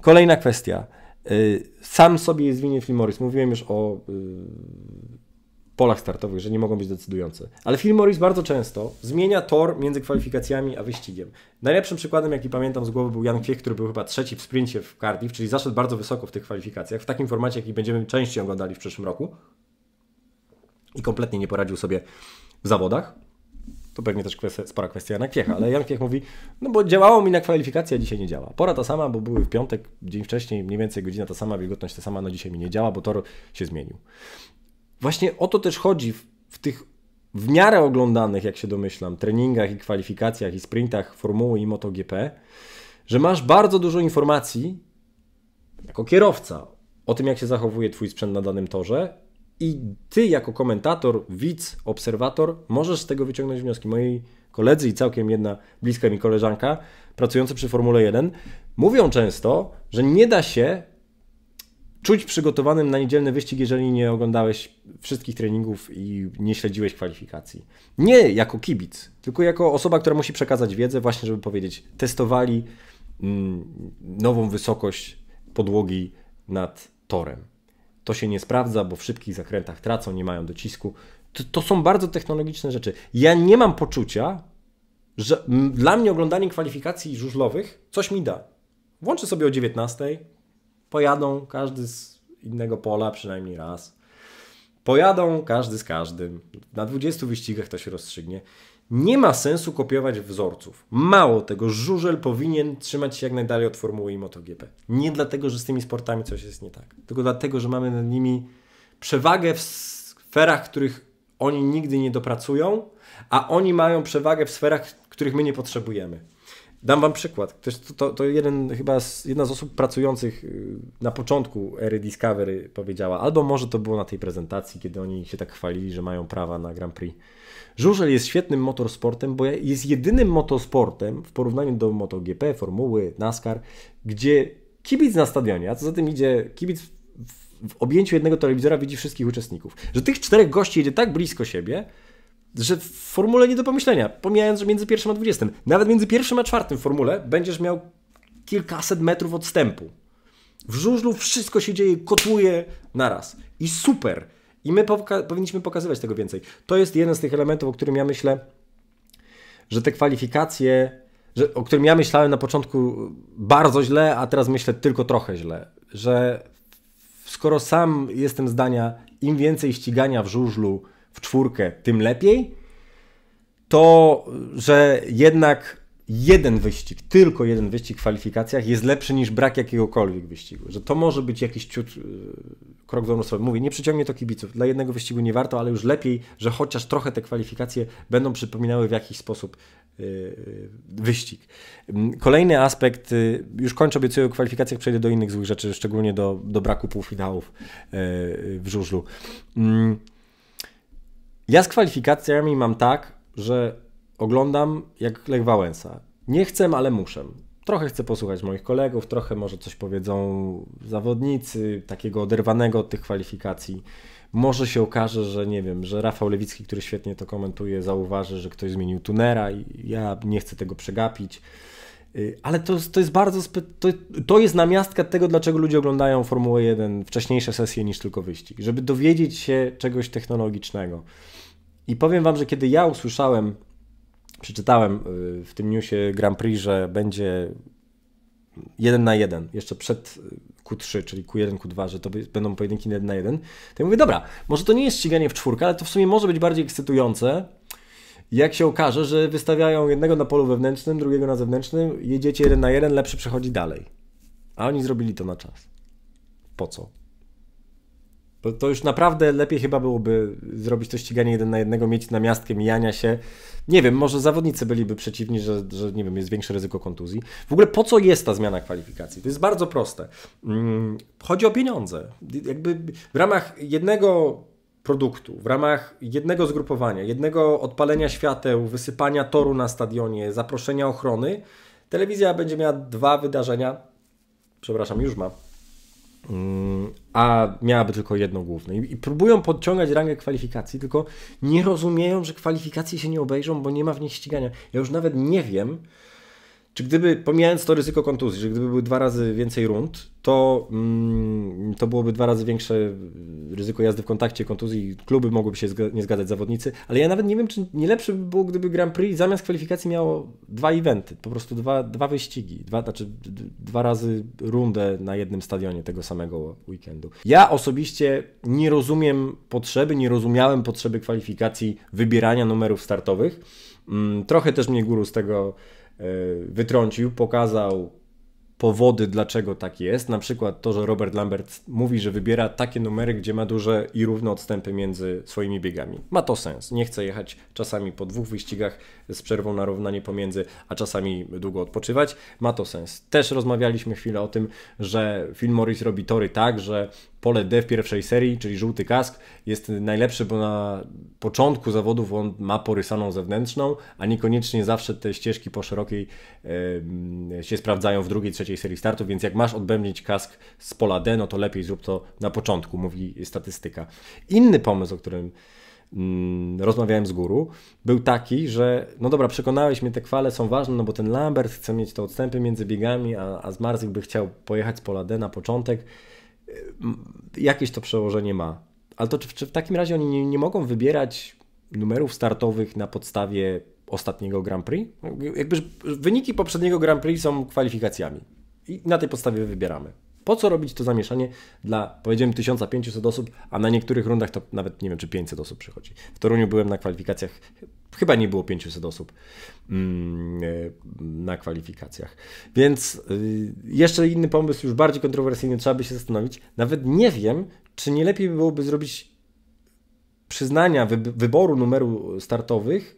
Kolejna kwestia. Y, sam sobie jest winien Flimoris. Mówiłem już o y, polach startowych, że nie mogą być decydujące. Ale Phil Morris bardzo często zmienia tor między kwalifikacjami a wyścigiem. Najlepszym przykładem, jaki pamiętam z głowy, był Jan Kwiech, który był chyba trzeci w sprincie w Cardiff, czyli zaszedł bardzo wysoko w tych kwalifikacjach, w takim formacie, jaki będziemy częściej oglądali w przyszłym roku. I kompletnie nie poradził sobie w zawodach. To pewnie też kwestia, spora kwestia Jana Kwiecha, ale Jan Kwiech mówi, no bo działało mi na kwalifikacje, a dzisiaj nie działa. Pora ta sama, bo były w piątek, dzień wcześniej, mniej więcej godzina ta sama, wilgotność ta sama, no dzisiaj mi nie działa, bo tor się zmienił właśnie o to też chodzi w, w tych w miarę oglądanych, jak się domyślam, treningach i kwalifikacjach i sprintach Formuły i MotoGP, że masz bardzo dużo informacji jako kierowca o tym, jak się zachowuje Twój sprzęt na danym torze i Ty jako komentator, widz, obserwator możesz z tego wyciągnąć wnioski. Moi koledzy i całkiem jedna bliska mi koleżanka pracująca przy Formule 1 mówią często, że nie da się czuć przygotowanym na niedzielny wyścig, jeżeli nie oglądałeś wszystkich treningów i nie śledziłeś kwalifikacji. Nie jako kibic, tylko jako osoba, która musi przekazać wiedzę, właśnie, żeby powiedzieć, testowali mm, nową wysokość podłogi nad torem. To się nie sprawdza, bo w szybkich zakrętach tracą, nie mają docisku. To, to są bardzo technologiczne rzeczy. Ja nie mam poczucia, że dla mnie oglądanie kwalifikacji żużlowych coś mi da. Włączę sobie o 19, Pojadą każdy z innego pola przynajmniej raz. Pojadą każdy z każdym. Na 20 wyścigach to się rozstrzygnie. Nie ma sensu kopiować wzorców. Mało tego, żużel powinien trzymać się jak najdalej od Formuły i MotoGP. Nie dlatego, że z tymi sportami coś jest nie tak, tylko dlatego, że mamy nad nimi przewagę w sferach, których oni nigdy nie dopracują, a oni mają przewagę w sferach, których my nie potrzebujemy. Dam wam przykład. To, to, to jeden, chyba z, jedna z osób pracujących y, na początku ery Discovery powiedziała, albo może to było na tej prezentacji, kiedy oni się tak chwalili, że mają prawa na Grand Prix. Żużel jest świetnym motorsportem, bo jest jedynym motorsportem w porównaniu do MotoGP, Formuły, NASCAR, gdzie kibic na stadionie, a co za tym idzie, kibic w, w objęciu jednego telewizora widzi wszystkich uczestników. Że tych czterech gości idzie tak blisko siebie, że w formule nie do pomyślenia, pomijając, że między pierwszym a dwudziestym, nawet między pierwszym a czwartym w formule będziesz miał kilkaset metrów odstępu. W żużlu wszystko się dzieje, kotłuje naraz. I super. I my poka powinniśmy pokazywać tego więcej. To jest jeden z tych elementów, o którym ja myślę, że te kwalifikacje, że, o którym ja myślałem na początku bardzo źle, a teraz myślę tylko trochę źle. Że skoro sam jestem zdania, im więcej ścigania w żużlu, w czwórkę, tym lepiej. To, że jednak jeden wyścig, tylko jeden wyścig w kwalifikacjach jest lepszy niż brak jakiegokolwiek wyścigu. Że to może być jakiś ciut y, krok do nosa. Mówię, nie przyciągnie to kibiców. Dla jednego wyścigu nie warto, ale już lepiej, że chociaż trochę te kwalifikacje będą przypominały w jakiś sposób y, y, wyścig. Mm, kolejny aspekt, już kończę, obiecuję o kwalifikacjach, przejdę do innych złych rzeczy, szczególnie do, do braku półfinałów w żużlu. Mm, ja z kwalifikacjami mam tak, że oglądam jak Lech Wałęsa. Nie chcę, ale muszę. Trochę chcę posłuchać moich kolegów, trochę może coś powiedzą zawodnicy, takiego oderwanego od tych kwalifikacji. Może się okaże, że nie wiem, że Rafał Lewicki, który świetnie to komentuje, zauważy, że ktoś zmienił tunera i ja nie chcę tego przegapić. Y, ale to, to jest bardzo. To, to jest namiastka tego, dlaczego ludzie oglądają Formułę 1 wcześniejsze sesje niż tylko wyścig, żeby dowiedzieć się czegoś technologicznego. I powiem Wam, że kiedy ja usłyszałem, przeczytałem y, w tym newsie Grand Prix, że będzie 1 na 1, jeszcze przed y, Q3, czyli Q1, Q2, że to będą pojedynki 1 na 1, to ja mówię, dobra, może to nie jest ściganie w czwórkę, ale to w sumie może być bardziej ekscytujące, jak się okaże, że wystawiają jednego na polu wewnętrznym, drugiego na zewnętrznym, jedziecie jeden na jeden, lepszy przechodzi dalej. A oni zrobili to na czas. Po co? To, to już naprawdę lepiej chyba byłoby zrobić to ściganie jeden na jednego, mieć na miastkę mijania się. Nie wiem, może zawodnicy byliby przeciwni, że, że nie wiem, jest większe ryzyko kontuzji. W ogóle po co jest ta zmiana kwalifikacji? To jest bardzo proste. Mm, chodzi o pieniądze. Jakby w ramach jednego produktu w ramach jednego zgrupowania, jednego odpalenia świateł, wysypania toru na stadionie, zaproszenia ochrony, telewizja będzie miała dwa wydarzenia, przepraszam, już ma, mm, a miałaby tylko jedno główne. I, próbują podciągać rangę kwalifikacji, tylko nie rozumieją, że kwalifikacje się nie obejrzą, bo nie ma w nich ścigania. Ja już nawet nie wiem, czy gdyby, pomijając to ryzyko kontuzji, że gdyby były dwa razy więcej rund, to, mm, to byłoby dwa razy większe ryzyko jazdy w kontakcie, kontuzji, kluby mogłyby się nie zgadzać, zawodnicy, ale ja nawet nie wiem, czy nie lepsze by było, gdyby Grand Prix zamiast kwalifikacji miało dwa eventy, po prostu dwa, dwa wyścigi, dwa, znaczy dwa razy rundę na jednym stadionie tego samego weekendu. Ja osobiście nie rozumiem potrzeby, nie rozumiałem potrzeby kwalifikacji wybierania numerów startowych. Mm, trochę też mnie guru z tego E, wytrącił, pokazał powody, dlaczego tak jest. Na przykład to, że Robert Lambert mówi, że wybiera takie numery, gdzie ma duże i równe odstępy między swoimi biegami. Ma to sens. Nie chce jechać czasami po dwóch wyścigach z przerwą na równanie pomiędzy, a czasami długo odpoczywać. Ma to sens. Też rozmawialiśmy chwilę o tym, że Phil Morris robi tory tak, że pole D w pierwszej serii, czyli żółty kask, jest najlepszy, bo na początku zawodów on ma porysaną zewnętrzną, a niekoniecznie zawsze te ścieżki po szerokiej się sprawdzają w drugiej, trzeciej trzeciej serii startów, więc jak masz odbędzić kask z pola D, no to lepiej zrób to na początku, mówi statystyka. Inny pomysł, o którym mm, rozmawiałem z guru, był taki, że no dobra, przekonałeś mnie, te kwale są ważne, no bo ten Lambert chce mieć te odstępy między biegami, a, a z Marzyk by chciał pojechać z pola D na początek. Yy, jakieś to przełożenie ma. Ale to czy, czy w takim razie oni nie, nie mogą wybierać numerów startowych na podstawie ostatniego Grand Prix? Jakby wyniki poprzedniego Grand Prix są kwalifikacjami. I na tej podstawie wybieramy. Po co robić to zamieszanie dla, powiedziałem, 1500 osób, a na niektórych rundach to nawet nie wiem, czy 500 osób przychodzi. W Toruniu byłem na kwalifikacjach, chyba nie było 500 osób mm, e, na kwalifikacjach. Więc y, jeszcze inny pomysł, już bardziej kontrowersyjny, trzeba by się zastanowić. Nawet nie wiem, czy nie lepiej byłoby zrobić przyznania wyboru numeru startowych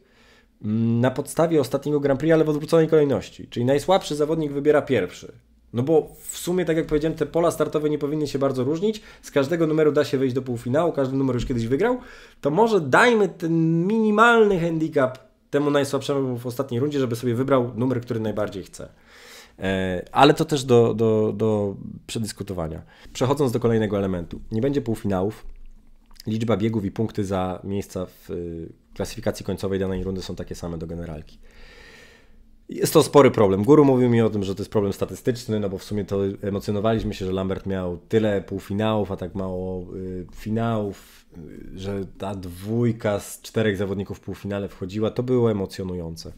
mm, na podstawie ostatniego Grand Prix, ale w odwróconej kolejności. Czyli najsłabszy zawodnik wybiera pierwszy. No bo w sumie, tak jak powiedziałem, te pola startowe nie powinny się bardzo różnić. Z każdego numeru da się wejść do półfinału, każdy numer już kiedyś wygrał. To może dajmy ten minimalny handicap temu najsłabszemu w ostatniej rundzie, żeby sobie wybrał numer, który najbardziej chce. E, ale to też do, do, do przedyskutowania. Przechodząc do kolejnego elementu. Nie będzie półfinałów. Liczba biegów i punkty za miejsca w y, klasyfikacji końcowej danej rundy są takie same do generalki. Jest to spory problem. Guru mówił mi o tym, że to jest problem statystyczny, no bo w sumie to emocjonowaliśmy się, że Lambert miał tyle półfinałów, a tak mało y, finałów, y, że ta dwójka z czterech zawodników w półfinale wchodziła. To było emocjonujące.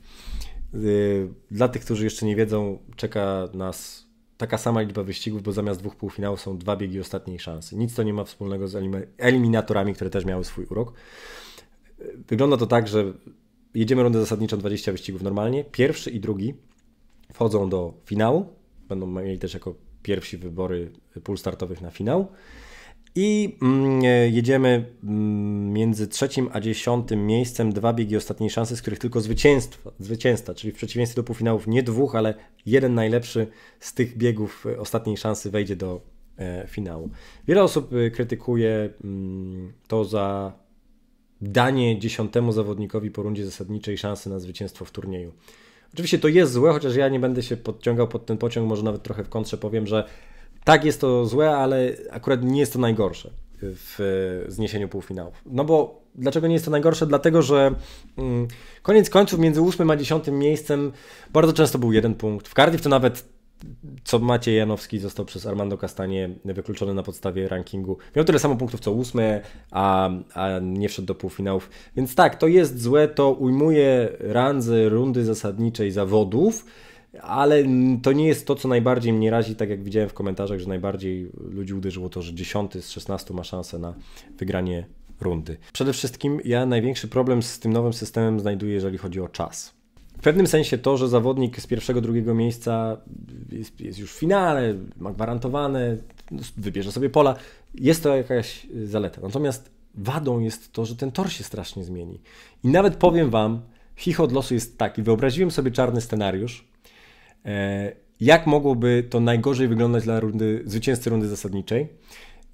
Y, dla tych, którzy jeszcze nie wiedzą, czeka nas taka sama liczba wyścigów, bo zamiast dwóch półfinałów są dwa biegi ostatniej szansy. Nic to nie ma wspólnego z eliminatorami, które też miały swój urok. Wygląda to tak, że jedziemy rundę zasadniczą 20 wyścigów normalnie. Pierwszy i drugi wchodzą do finału. Będą mieli też jako pierwsi wybory y, pól startowych na finał. I mm, e, jedziemy mm, między trzecim a dziesiątym miejscem dwa biegi ostatniej szansy, z których tylko zwycięstwa, zwycięzca, czyli w przeciwieństwie do półfinałów nie dwóch, ale jeden najlepszy z tych biegów y, ostatniej szansy wejdzie do e, finału. Wiele osób y, krytykuje mm, to za danie dziesiątemu zawodnikowi po rundzie zasadniczej szansy na zwycięstwo w turnieju. Oczywiście to jest złe, chociaż ja nie będę się podciągał pod ten pociąg, może nawet trochę w kontrze powiem, że tak jest to złe, ale akurat nie jest to najgorsze w zniesieniu półfinałów. No bo dlaczego nie jest to najgorsze? Dlatego, że mm, koniec końców między 8 a 10 miejscem bardzo często był jeden punkt. W Cardiff to nawet co Maciej Janowski został przez Armando Castanie wykluczony na podstawie rankingu. Miał tyle samo punktów co ósme, a, a nie wszedł do półfinałów. Więc tak, to jest złe, to ujmuje randze rundy zasadniczej zawodów, ale to nie jest to, co najbardziej mnie razi, tak jak widziałem w komentarzach, że najbardziej ludzi uderzyło to, że 10 z 16 ma szansę na wygranie rundy. Przede wszystkim ja największy problem z tym nowym systemem znajduję, jeżeli chodzi o czas w pewnym sensie to, że zawodnik z pierwszego, drugiego miejsca jest, jest już w finale, ma gwarantowane, no, wybierze sobie pola, jest to jakaś zaleta. Natomiast wadą jest to, że ten tor się strasznie zmieni. I nawet powiem Wam, od losu jest taki. Wyobraziłem sobie czarny scenariusz, e, jak mogłoby to najgorzej wyglądać dla rundy, zwycięzcy rundy zasadniczej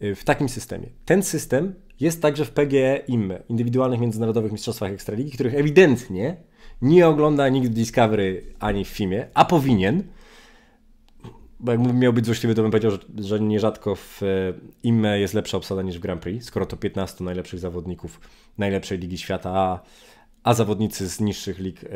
e, w takim systemie. Ten system jest także w PGE IMME, Indywidualnych Międzynarodowych Mistrzostwach Ekstraligi, których ewidentnie nie ogląda nikt Discovery ani w filmie, a powinien. Bo jakbym miał być złośliwy, to bym powiedział, że, że nierzadko w IME jest lepsza obsada niż w Grand Prix, skoro to 15 najlepszych zawodników najlepszej ligi świata, a, a zawodnicy z niższych lig e,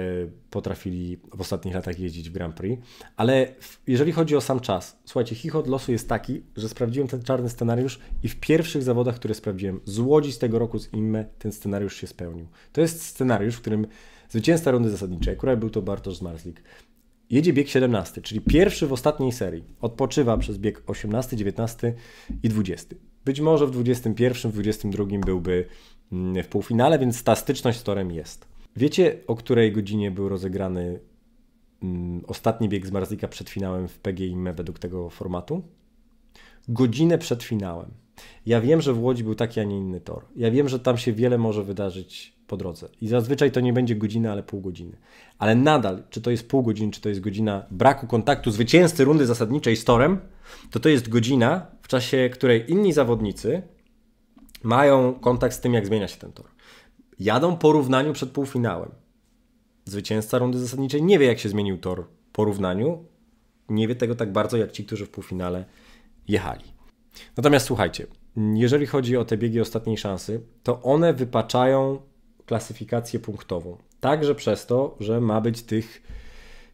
potrafili w ostatnich latach jeździć w Grand Prix. Ale jeżeli chodzi o sam czas, słuchajcie, chichot losu jest taki, że sprawdziłem ten czarny scenariusz i w pierwszych zawodach, które sprawdziłem z Łodzi z tego roku z IME, ten scenariusz się spełnił. To jest scenariusz, w którym Zwycięzca rundy zasadniczej, akurat był to Bartosz Zmarzlik. Jedzie bieg 17, czyli pierwszy w ostatniej serii. Odpoczywa przez bieg 18, 19 i 20. Być może w 21, 22 byłby mm, w półfinale, więc ta styczność z torem jest. Wiecie, o której godzinie był rozegrany mm, ostatni bieg z Marslika przed finałem w PGIM e według tego formatu? Godzinę przed finałem. Ja wiem, że w Łodzi był taki, a nie inny tor. Ja wiem, że tam się wiele może wydarzyć po drodze. I zazwyczaj to nie będzie godzina, ale pół godziny. Ale nadal, czy to jest pół godziny, czy to jest godzina braku kontaktu zwycięzcy rundy zasadniczej z torem, to to jest godzina, w czasie której inni zawodnicy mają kontakt z tym, jak zmienia się ten tor. Jadą po równaniu przed półfinałem. Zwycięzca rundy zasadniczej nie wie, jak się zmienił tor po równaniu. Nie wie tego tak bardzo, jak ci, którzy w półfinale jechali. Natomiast słuchajcie, jeżeli chodzi o te biegi ostatniej szansy, to one wypaczają klasyfikację punktową. Także przez to, że ma być tych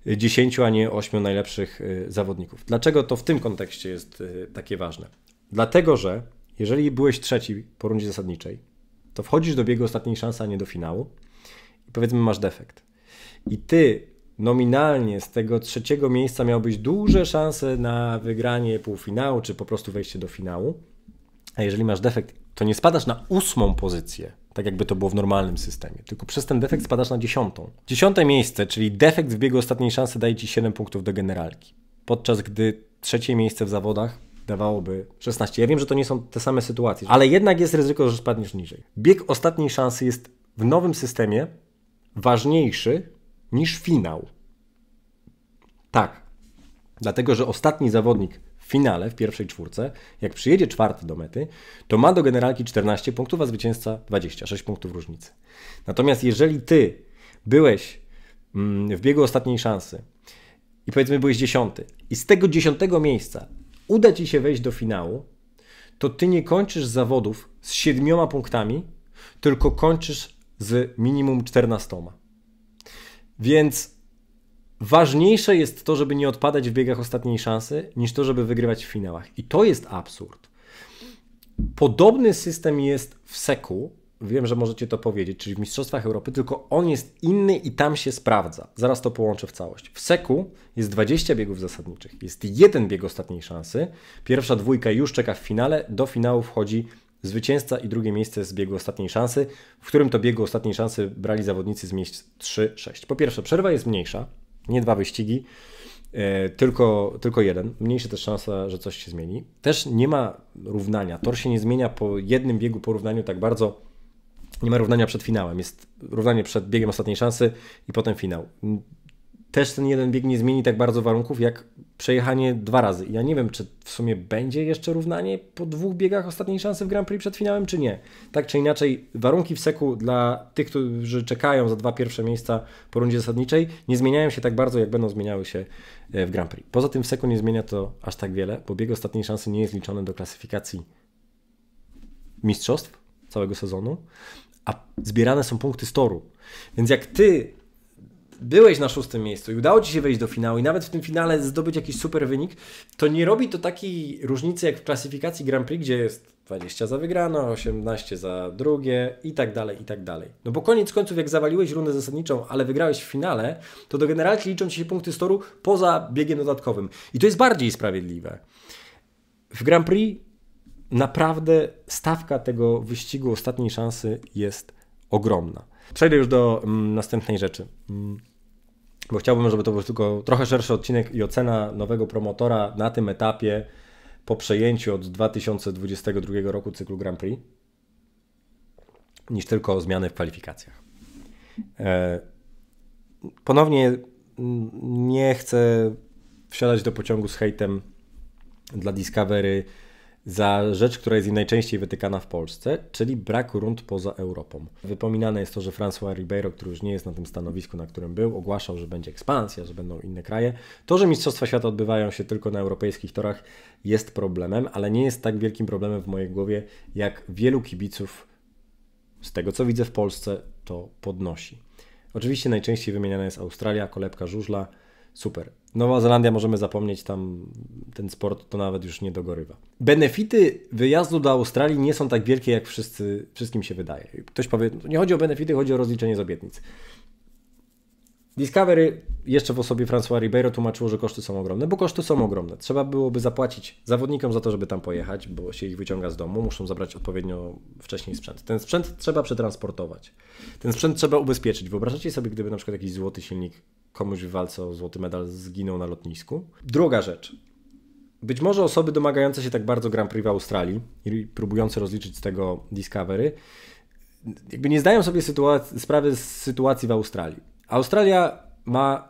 10, a nie 8 najlepszych y, zawodników. Dlaczego to w tym kontekście jest y, takie ważne? Dlatego, że jeżeli byłeś trzeci po rundzie zasadniczej, to wchodzisz do biegu ostatniej szansy, a nie do finału i powiedzmy masz defekt. I ty nominalnie z tego trzeciego miejsca miałbyś duże szanse na wygranie półfinału, czy po prostu wejście do finału. A jeżeli masz defekt to nie spadasz na ósmą pozycję, tak jakby to było w normalnym systemie, tylko przez ten defekt spadasz na dziesiątą. Dziesiąte miejsce, czyli defekt w biegu ostatniej szansy daje ci 7 punktów do generalki, podczas gdy trzecie miejsce w zawodach dawałoby 16. Ja wiem, że to nie są te same sytuacje, ale jednak jest ryzyko, że spadniesz niżej. Bieg ostatniej szansy jest w nowym systemie ważniejszy niż finał. Tak, dlatego że ostatni zawodnik finale, w pierwszej czwórce, jak przyjedzie czwarty do mety, to ma do generalki 14 punktów, a zwycięzca 26 punktów różnicy. Natomiast jeżeli ty byłeś mm, w biegu ostatniej szansy i powiedzmy byłeś dziesiąty i z tego dziesiątego miejsca uda ci się wejść do finału, to ty nie kończysz zawodów z siedmioma punktami, tylko kończysz z minimum czternastoma. Więc ważniejsze jest to, żeby nie odpadać w biegach ostatniej szansy, niż to, żeby wygrywać w finałach. I to jest absurd. Podobny system jest w seku, wiem, że możecie to powiedzieć, czyli w Mistrzostwach Europy, tylko on jest inny i tam się sprawdza. Zaraz to połączę w całość. W seku jest 20 biegów zasadniczych, jest jeden bieg ostatniej szansy, pierwsza dwójka już czeka w finale, do finału wchodzi zwycięzca i drugie miejsce z biegu ostatniej szansy, w którym to biegu ostatniej szansy brali zawodnicy z miejsc 3-6. Po pierwsze, przerwa jest mniejsza, nie dwa wyścigi, e, tylko, tylko jeden. Mniejsza też szansa, że coś się zmieni. Też nie ma równania. Tor się nie zmienia po jednym biegu porównaniu tak bardzo. Nie ma równania przed finałem. Jest równanie przed biegiem ostatniej szansy i potem finał też ten jeden bieg nie zmieni tak bardzo warunków, jak przejechanie dwa razy. Ja nie wiem, czy w sumie będzie jeszcze równanie po dwóch biegach ostatniej szansy w Grand Prix przed finałem, czy nie. Tak czy inaczej, warunki w seku dla tych, którzy czekają za dwa pierwsze miejsca po rundzie zasadniczej, nie zmieniają się tak bardzo, jak będą zmieniały się e, w Grand Prix. Poza tym w seku nie zmienia to aż tak wiele, bo bieg ostatniej szansy nie jest liczony do klasyfikacji mistrzostw całego sezonu, a zbierane są punkty z toru. Więc jak ty byłeś na szóstym miejscu i udało ci się wejść do finału i nawet w tym finale zdobyć jakiś super wynik, to nie robi to takiej różnicy jak w klasyfikacji Grand Prix, gdzie jest 20 za wygrano, 18 za drugie i tak dalej, i tak dalej. No bo koniec końców, jak zawaliłeś rundę zasadniczą, ale wygrałeś w finale, to do generalki liczą ci się punkty z toru poza biegiem dodatkowym. I to jest bardziej sprawiedliwe. W Grand Prix naprawdę stawka tego wyścigu ostatniej szansy jest ogromna. Przejdę już do mm, następnej rzeczy. Mm, bo chciałbym, żeby to był tylko trochę szerszy odcinek i ocena nowego promotora na tym etapie po przejęciu od 2022 roku cyklu Grand Prix, niż tylko zmiany w kwalifikacjach. E, ponownie mm, nie chcę wsiadać do pociągu z hejtem dla Discovery za rzecz, która jest im najczęściej wytykana w Polsce, czyli brak rund poza Europą. Wypominane jest to, że François Ribeiro, który już nie jest na tym stanowisku, na którym był, ogłaszał, że będzie ekspansja, że będą inne kraje. To, że Mistrzostwa Świata odbywają się tylko na europejskich torach, jest problemem, ale nie jest tak wielkim problemem w mojej głowie, jak wielu kibiców, z tego co widzę w Polsce, to podnosi. Oczywiście najczęściej wymieniana jest Australia, kolebka żużla, super. Nowa Zelandia możemy zapomnieć, tam ten sport to nawet już nie dogorywa. Benefity wyjazdu do Australii nie są tak wielkie, jak wszyscy, wszystkim się wydaje. Ktoś powie, no, nie chodzi o benefity, chodzi o rozliczenie z obietnic. Discovery jeszcze w osobie François Ribeiro tłumaczyło, że koszty są ogromne, bo koszty są ogromne. Trzeba byłoby zapłacić zawodnikom za to, żeby tam pojechać, bo się ich wyciąga z domu, muszą zabrać odpowiednio wcześniej sprzęt. Ten sprzęt trzeba przetransportować. Ten sprzęt trzeba ubezpieczyć. Wyobrażacie sobie, gdyby na przykład jakiś złoty silnik komuś w walce o złoty medal zginął na lotnisku. Druga rzecz. Być może osoby domagające się tak bardzo Grand Prix w Australii i próbujące rozliczyć z tego Discovery, jakby nie zdają sobie sprawy z sytuacji w Australii. Australia ma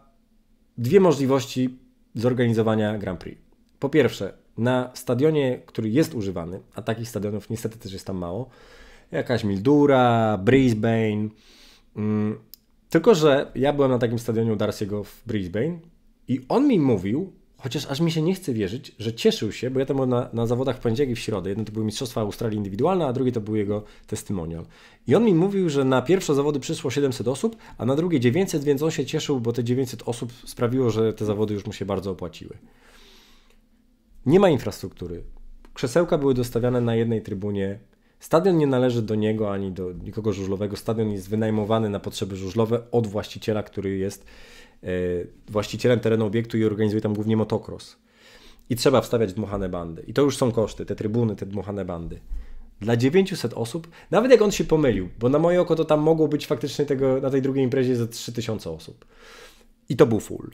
dwie możliwości zorganizowania Grand Prix. Po pierwsze, na stadionie, który jest używany, a takich stadionów niestety też jest tam mało, jakaś Mildura, Brisbane, mm, tylko, że ja byłem na takim stadionie u Darcy'ego w Brisbane i on mi mówił, chociaż aż mi się nie chce wierzyć, że cieszył się, bo ja tam na, na zawodach w poniedziałek i w środę, Jeden to były Mistrzostwa Australii indywidualne, a drugie to był jego testimonial. I on mi mówił, że na pierwsze zawody przyszło 700 osób, a na drugie 900, więc on się cieszył, bo te 900 osób sprawiło, że te zawody już mu się bardzo opłaciły. Nie ma infrastruktury. Krzesełka były dostawiane na jednej trybunie Stadion nie należy do niego ani do nikogo żużlowego. Stadion jest wynajmowany na potrzeby żużlowe od właściciela, który jest e, właścicielem terenu obiektu i organizuje tam głównie motocross. I trzeba wstawiać dmuchane bandy. I to już są koszty, te trybuny, te dmuchane bandy. Dla 900 osób, nawet jak on się pomylił, bo na moje oko to tam mogło być faktycznie tego, na tej drugiej imprezie ze 3000 osób. I to był full.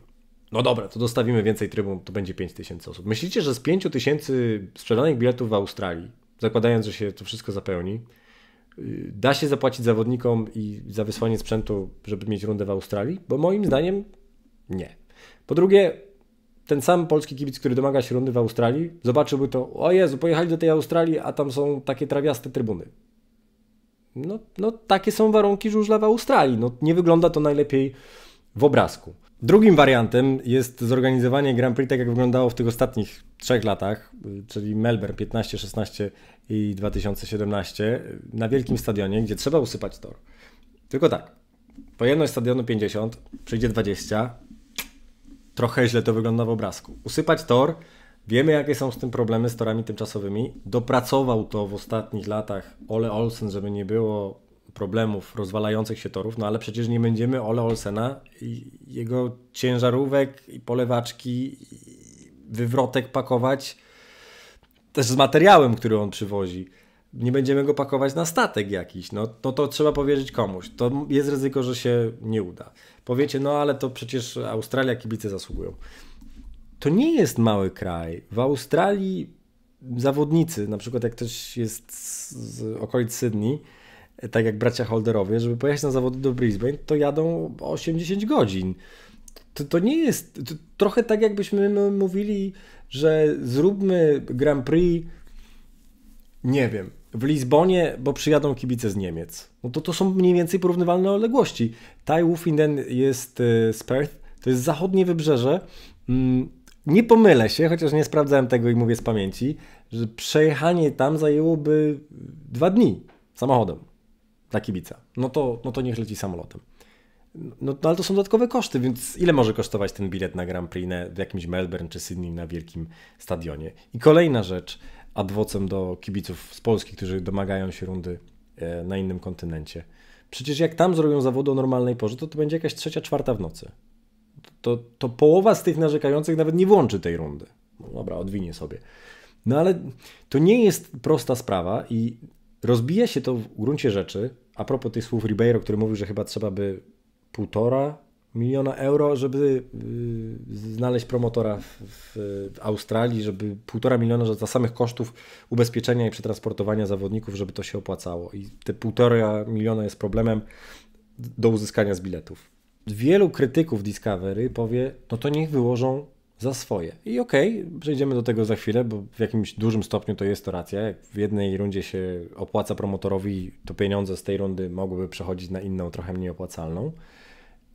No dobra, to dostawimy więcej trybun, to będzie 5000 osób. Myślicie, że z 5000 sprzedanych biletów w Australii zakładając, że się to wszystko zapełni, y, da się zapłacić zawodnikom i za wysłanie sprzętu, żeby mieć rundę w Australii? Bo moim zdaniem nie. Po drugie, ten sam polski kibic, który domaga się rundy w Australii, zobaczyłby to, o Jezu, pojechali do tej Australii, a tam są takie trawiaste trybuny. No, no takie są warunki żużla w Australii. No, nie wygląda to najlepiej w obrazku. Drugim wariantem jest zorganizowanie Grand Prix tak, jak wyglądało w tych ostatnich trzech latach, czyli Melbourne 15, 16 i 2017 na wielkim stadionie, gdzie trzeba usypać tor. Tylko tak, pojemność stadionu 50, przyjdzie 20, trochę źle to wygląda w obrazku. Usypać tor, wiemy jakie są z tym problemy z torami tymczasowymi, dopracował to w ostatnich latach Ole Olsen, żeby nie było problemów, rozwalających się torów, no ale przecież nie będziemy Ole Olsena, jego ciężarówek i polewaczki, i wywrotek pakować też z materiałem, który on przywozi. Nie będziemy go pakować na statek jakiś, no, no to trzeba powierzyć komuś. To jest ryzyko, że się nie uda. Powiecie, no ale to przecież Australia kibice zasługują. To nie jest mały kraj. W Australii zawodnicy, na przykład jak ktoś jest z okolic Sydney, tak jak bracia Holderowie, żeby pojechać na zawody do Brisbane, to jadą 80 godzin. To, to nie jest to trochę tak, jakbyśmy mówili, że zróbmy Grand Prix, nie wiem, w Lizbonie, bo przyjadą kibice z Niemiec. No to to są mniej więcej porównywalne odległości. Taj Wufinden jest e, z Perth, to jest zachodnie wybrzeże. Mm, nie pomylę się, chociaż nie sprawdzałem tego i mówię z pamięci, że przejechanie tam zajęłoby dwa dni samochodem na kibica, no to, no to niech leci samolotem. No, no ale to są dodatkowe koszty, więc ile może kosztować ten bilet na Grand Prix w jakimś Melbourne czy Sydney na wielkim stadionie? I kolejna rzecz, adwocem do kibiców z Polski, którzy domagają się rundy e, na innym kontynencie. Przecież jak tam zrobią zawody o normalnej porze, to to będzie jakaś trzecia, czwarta w nocy. To, to połowa z tych narzekających nawet nie włączy tej rundy. No dobra, odwinie sobie. No ale to nie jest prosta sprawa i rozbija się to w gruncie rzeczy a propos tych słów Ribeiro, który mówił, że chyba trzeba by półtora miliona euro, żeby y, znaleźć promotora w, w, w Australii, żeby półtora miliona za samych kosztów ubezpieczenia i przetransportowania zawodników, żeby to się opłacało. I te półtora miliona jest problemem do uzyskania z biletów. Wielu krytyków Discovery powie, no to niech wyłożą za swoje. I okej, okay, przejdziemy do tego za chwilę, bo w jakimś dużym stopniu to jest to racja. Jak w jednej rundzie się opłaca promotorowi, to pieniądze z tej rundy mogłyby przechodzić na inną, trochę mniej opłacalną.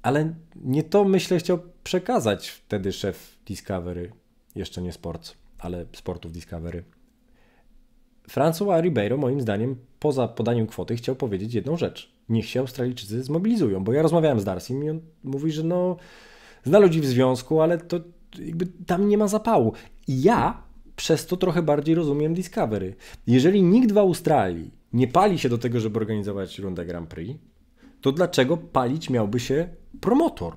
Ale nie to myślę chciał przekazać wtedy szef Discovery, jeszcze nie Sports, ale sportów Discovery. François Ribeiro moim zdaniem poza podaniem kwoty chciał powiedzieć jedną rzecz. Niech się Australijczycy zmobilizują, bo ja rozmawiałem z Darsim i on mówi, że no zna ludzi w związku, ale to jakby tam nie ma zapału. Ja przez to trochę bardziej rozumiem Discovery. Jeżeli nikt w Australii nie pali się do tego, żeby organizować rundę Grand Prix, to dlaczego palić miałby się promotor?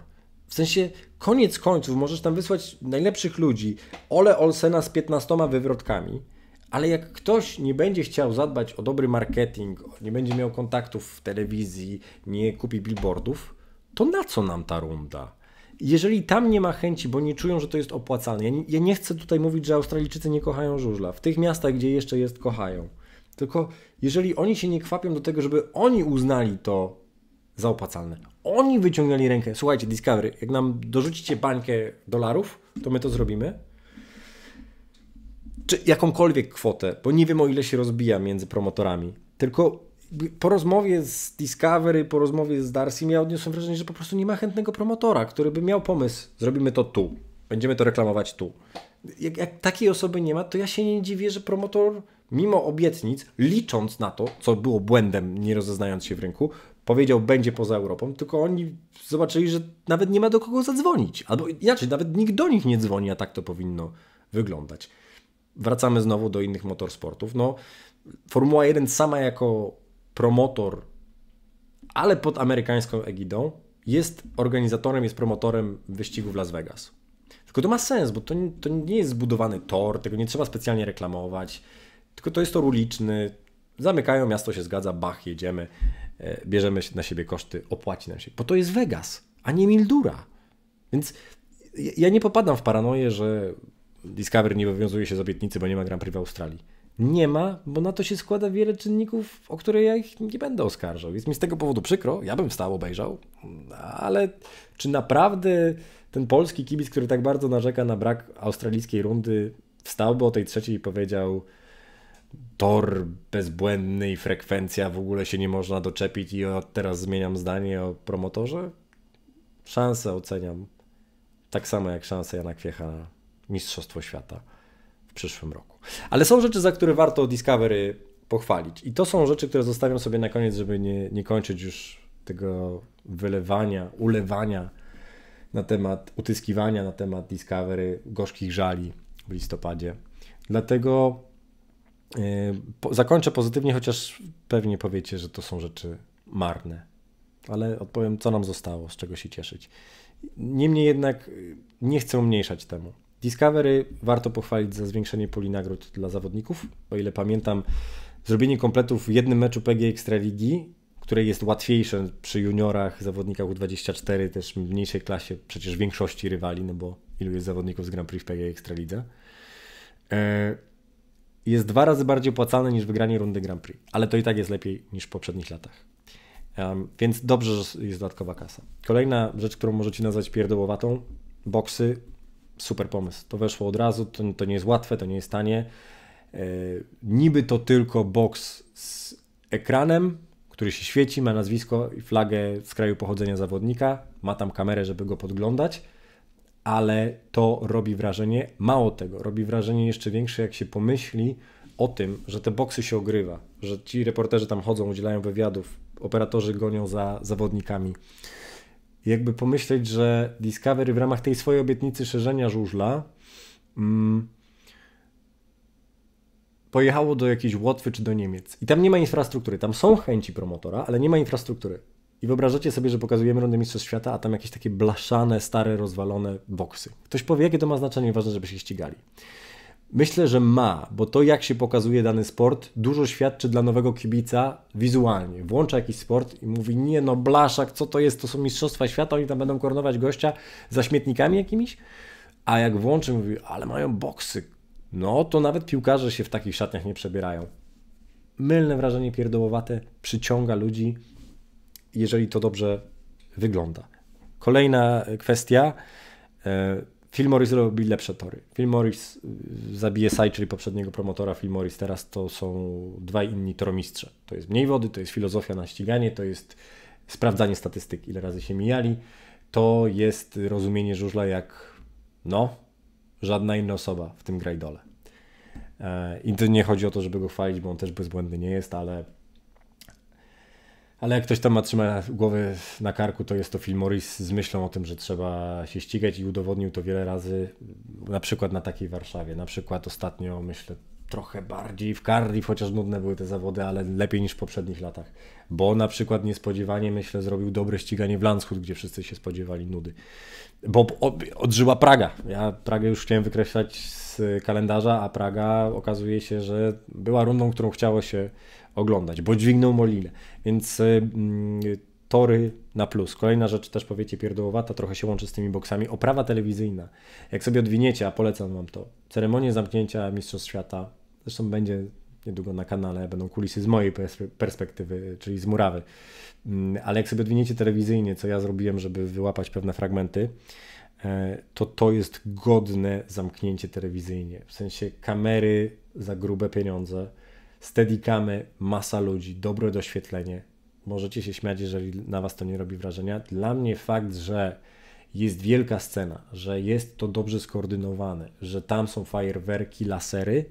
W sensie, koniec końców, możesz tam wysłać najlepszych ludzi, Ole Olsena z 15 wywrotkami, ale jak ktoś nie będzie chciał zadbać o dobry marketing, nie będzie miał kontaktów w telewizji, nie kupi billboardów, to na co nam ta runda? jeżeli tam nie ma chęci, bo nie czują, że to jest opłacalne, ja nie, ja nie chcę tutaj mówić, że Australijczycy nie kochają żużla. W tych miastach, gdzie jeszcze jest, kochają. Tylko jeżeli oni się nie kwapią do tego, żeby oni uznali to za opłacalne, oni wyciągnęli rękę. Słuchajcie, Discovery, jak nam dorzucicie bańkę dolarów, to my to zrobimy. Czy jakąkolwiek kwotę, bo nie wiem o ile się rozbija między promotorami. Tylko po rozmowie z Discovery, po rozmowie z Darcy, ja odniosłem wrażenie, że po prostu nie ma chętnego promotora, który by miał pomysł, zrobimy to tu, będziemy to reklamować tu. Jak, jak takiej osoby nie ma, to ja się nie dziwię, że promotor, mimo obietnic, licząc na to, co było błędem, nie rozeznając się w rynku, powiedział, będzie poza Europą, tylko oni zobaczyli, że nawet nie ma do kogo zadzwonić. Albo inaczej, nawet nikt do nich nie dzwoni, a tak to powinno wyglądać. Wracamy znowu do innych motorsportów. No, Formuła 1 sama jako promotor, ale pod amerykańską egidą, jest organizatorem, jest promotorem wyścigu w Las Vegas. Tylko to ma sens, bo to, to nie jest zbudowany tor, tego nie trzeba specjalnie reklamować, tylko to jest tor uliczny, zamykają, miasto się zgadza, bach, jedziemy, e, bierzemy na siebie koszty, opłaci nam się. Bo to jest Vegas, a nie Mildura. Więc ja nie popadam w paranoję, że Discovery nie wywiązuje się z obietnicy, bo nie ma Grand Prix w Australii nie ma, bo na to się składa wiele czynników, o które ja ich nie będę oskarżał. Jest mi z tego powodu przykro, ja bym wstał, obejrzał, ale czy naprawdę ten polski kibic, który tak bardzo narzeka na brak australijskiej rundy, wstałby o tej trzeciej i powiedział tor bezbłędny i frekwencja w ogóle się nie można doczepić i o, teraz zmieniam zdanie o promotorze? Szanse oceniam tak samo jak szanse Jana Kwiecha na Mistrzostwo Świata w przyszłym roku. Ale są rzeczy, za które warto Discovery pochwalić. I to są rzeczy, które zostawiam sobie na koniec, żeby nie, nie kończyć już tego wylewania, ulewania na temat utyskiwania, na temat Discovery, gorzkich żali w listopadzie. Dlatego yy, po, zakończę pozytywnie, chociaż pewnie powiecie, że to są rzeczy marne. Ale odpowiem, co nam zostało, z czego się cieszyć. Niemniej jednak y, nie chcę umniejszać temu. Discovery warto pochwalić za zwiększenie puli nagród dla zawodników. O ile pamiętam, zrobienie kompletów w jednym meczu PG Ekstraligi, które jest łatwiejsze przy juniorach, zawodnikach U24, też w mniejszej klasie, przecież większości rywali, no bo ilu jest zawodników z Grand Prix w PG Ekstralidze, e, jest dwa razy bardziej opłacalne niż wygranie rundy Grand Prix, ale to i tak jest lepiej niż w poprzednich latach. więc dobrze, że jest dodatkowa kasa. Kolejna rzecz, którą możecie nazwać pierdołowatą, boksy super pomysł. To weszło od razu, to, to nie jest łatwe, to nie jest tanie. E, niby to tylko boks z ekranem, który się świeci, ma nazwisko i flagę z kraju pochodzenia zawodnika, ma tam kamerę, żeby go podglądać, ale to robi wrażenie, mało tego, robi wrażenie jeszcze większe, jak się pomyśli o tym, że te boksy się ogrywa, że ci reporterzy tam chodzą, udzielają wywiadów, operatorzy gonią za zawodnikami jakby pomyśleć, że Discovery w ramach tej swojej obietnicy szerzenia żużla mm, pojechało do jakiejś Łotwy czy do Niemiec. I tam nie ma infrastruktury. Tam są chęci promotora, ale nie ma infrastruktury. I wyobrażacie sobie, że pokazujemy Rundę Mistrzostw Świata, a tam jakieś takie blaszane, stare, rozwalone boksy. Ktoś powie, jakie to ma znaczenie, ważne, żeby się ścigali. Myślę, że ma, bo to jak się pokazuje dany sport dużo świadczy dla nowego kibica wizualnie. Włącza jakiś sport i mówi, nie no blaszak, co to jest, to są mistrzostwa świata, oni tam będą koronować gościa za śmietnikami jakimiś. A jak włączy, mówi, ale mają boksy. No to nawet piłkarze się w takich szatniach nie przebierają. Mylne wrażenie pierdołowate przyciąga ludzi, jeżeli to dobrze wygląda. Kolejna e, kwestia. Yy, Phil Morris robi lepsze tory. Phil Morris y, zabije Sai, czyli poprzedniego promotora Phil Morris. Teraz to są dwa inni toromistrze. To jest mniej wody, to jest filozofia na ściganie, to jest sprawdzanie statystyk, ile razy się mijali. To jest rozumienie żużla jak no, żadna inna osoba w tym grajdole. E, I to nie chodzi o to, żeby go chwalić, bo on też bezbłędny nie jest, ale ale jak ktoś tam ma trzymać głowy na karku, to jest to film Morris z myślą o tym, że trzeba się ścigać i udowodnił to wiele razy, na przykład na takiej Warszawie, na przykład ostatnio, myślę, trochę bardziej w Cardiff, chociaż nudne były te zawody, ale lepiej niż w poprzednich latach. Bo na przykład niespodziewanie, myślę, zrobił dobre ściganie w Landshut, gdzie wszyscy się spodziewali nudy. Bo odżyła Praga. Ja Pragę już chciałem wykreślać z kalendarza, a Praga okazuje się, że była rundą, którą chciało się oglądać, bo dźwignął Molinę. Więc y, mm, tory na plus. Kolejna rzecz też powiecie pierdołowata, trochę się łączy z tymi boksami. Oprawa telewizyjna. Jak sobie odwiniecie, a polecam wam to, ceremonię zamknięcia Mistrzostw Świata, zresztą będzie niedługo na kanale, będą kulisy z mojej perspektywy, czyli z murawy. Mm, ale jak sobie odwiniecie telewizyjnie, co ja zrobiłem, żeby wyłapać pewne fragmenty, e, to to jest godne zamknięcie telewizyjnie. W sensie kamery za grube pieniądze, Steadicamy, masa ludzi, dobre doświetlenie. Możecie się śmiać, jeżeli na was to nie robi wrażenia. Dla mnie fakt, że jest wielka scena, że jest to dobrze skoordynowane, że tam są fajerwerki, lasery.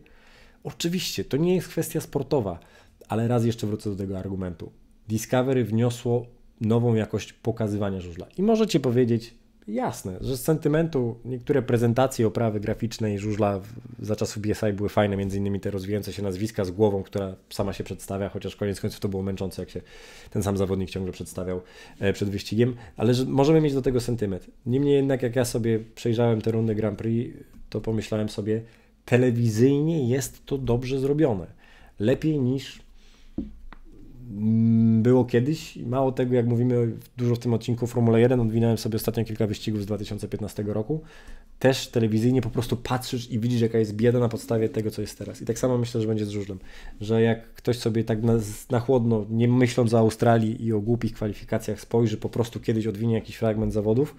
Oczywiście, to nie jest kwestia sportowa, ale raz jeszcze wrócę do tego argumentu. Discovery wniosło nową jakość pokazywania żużla. I możecie powiedzieć, jasne, że z sentymentu niektóre prezentacje oprawy graficznej żużla za czasów BSI były fajne, między innymi te rozwijające się nazwiska z głową, która sama się przedstawia, chociaż koniec końców to było męczące, jak się ten sam zawodnik ciągle przedstawiał e, przed wyścigiem, ale że możemy mieć do tego sentyment. Niemniej jednak, jak ja sobie przejrzałem te rundy Grand Prix, to pomyślałem sobie, telewizyjnie jest to dobrze zrobione. Lepiej niż Mm, było kiedyś. Mało tego, jak mówimy dużo w tym odcinku Formule 1, odwinąłem sobie ostatnio kilka wyścigów z 2015 roku. Też telewizyjnie po prostu patrzysz i widzisz, jaka jest bieda na podstawie tego, co jest teraz. I tak samo myślę, że będzie z że jak ktoś sobie tak na, na chłodno, nie myśląc o Australii i o głupich kwalifikacjach, spojrzy, po prostu kiedyś odwinie jakiś fragment zawodów,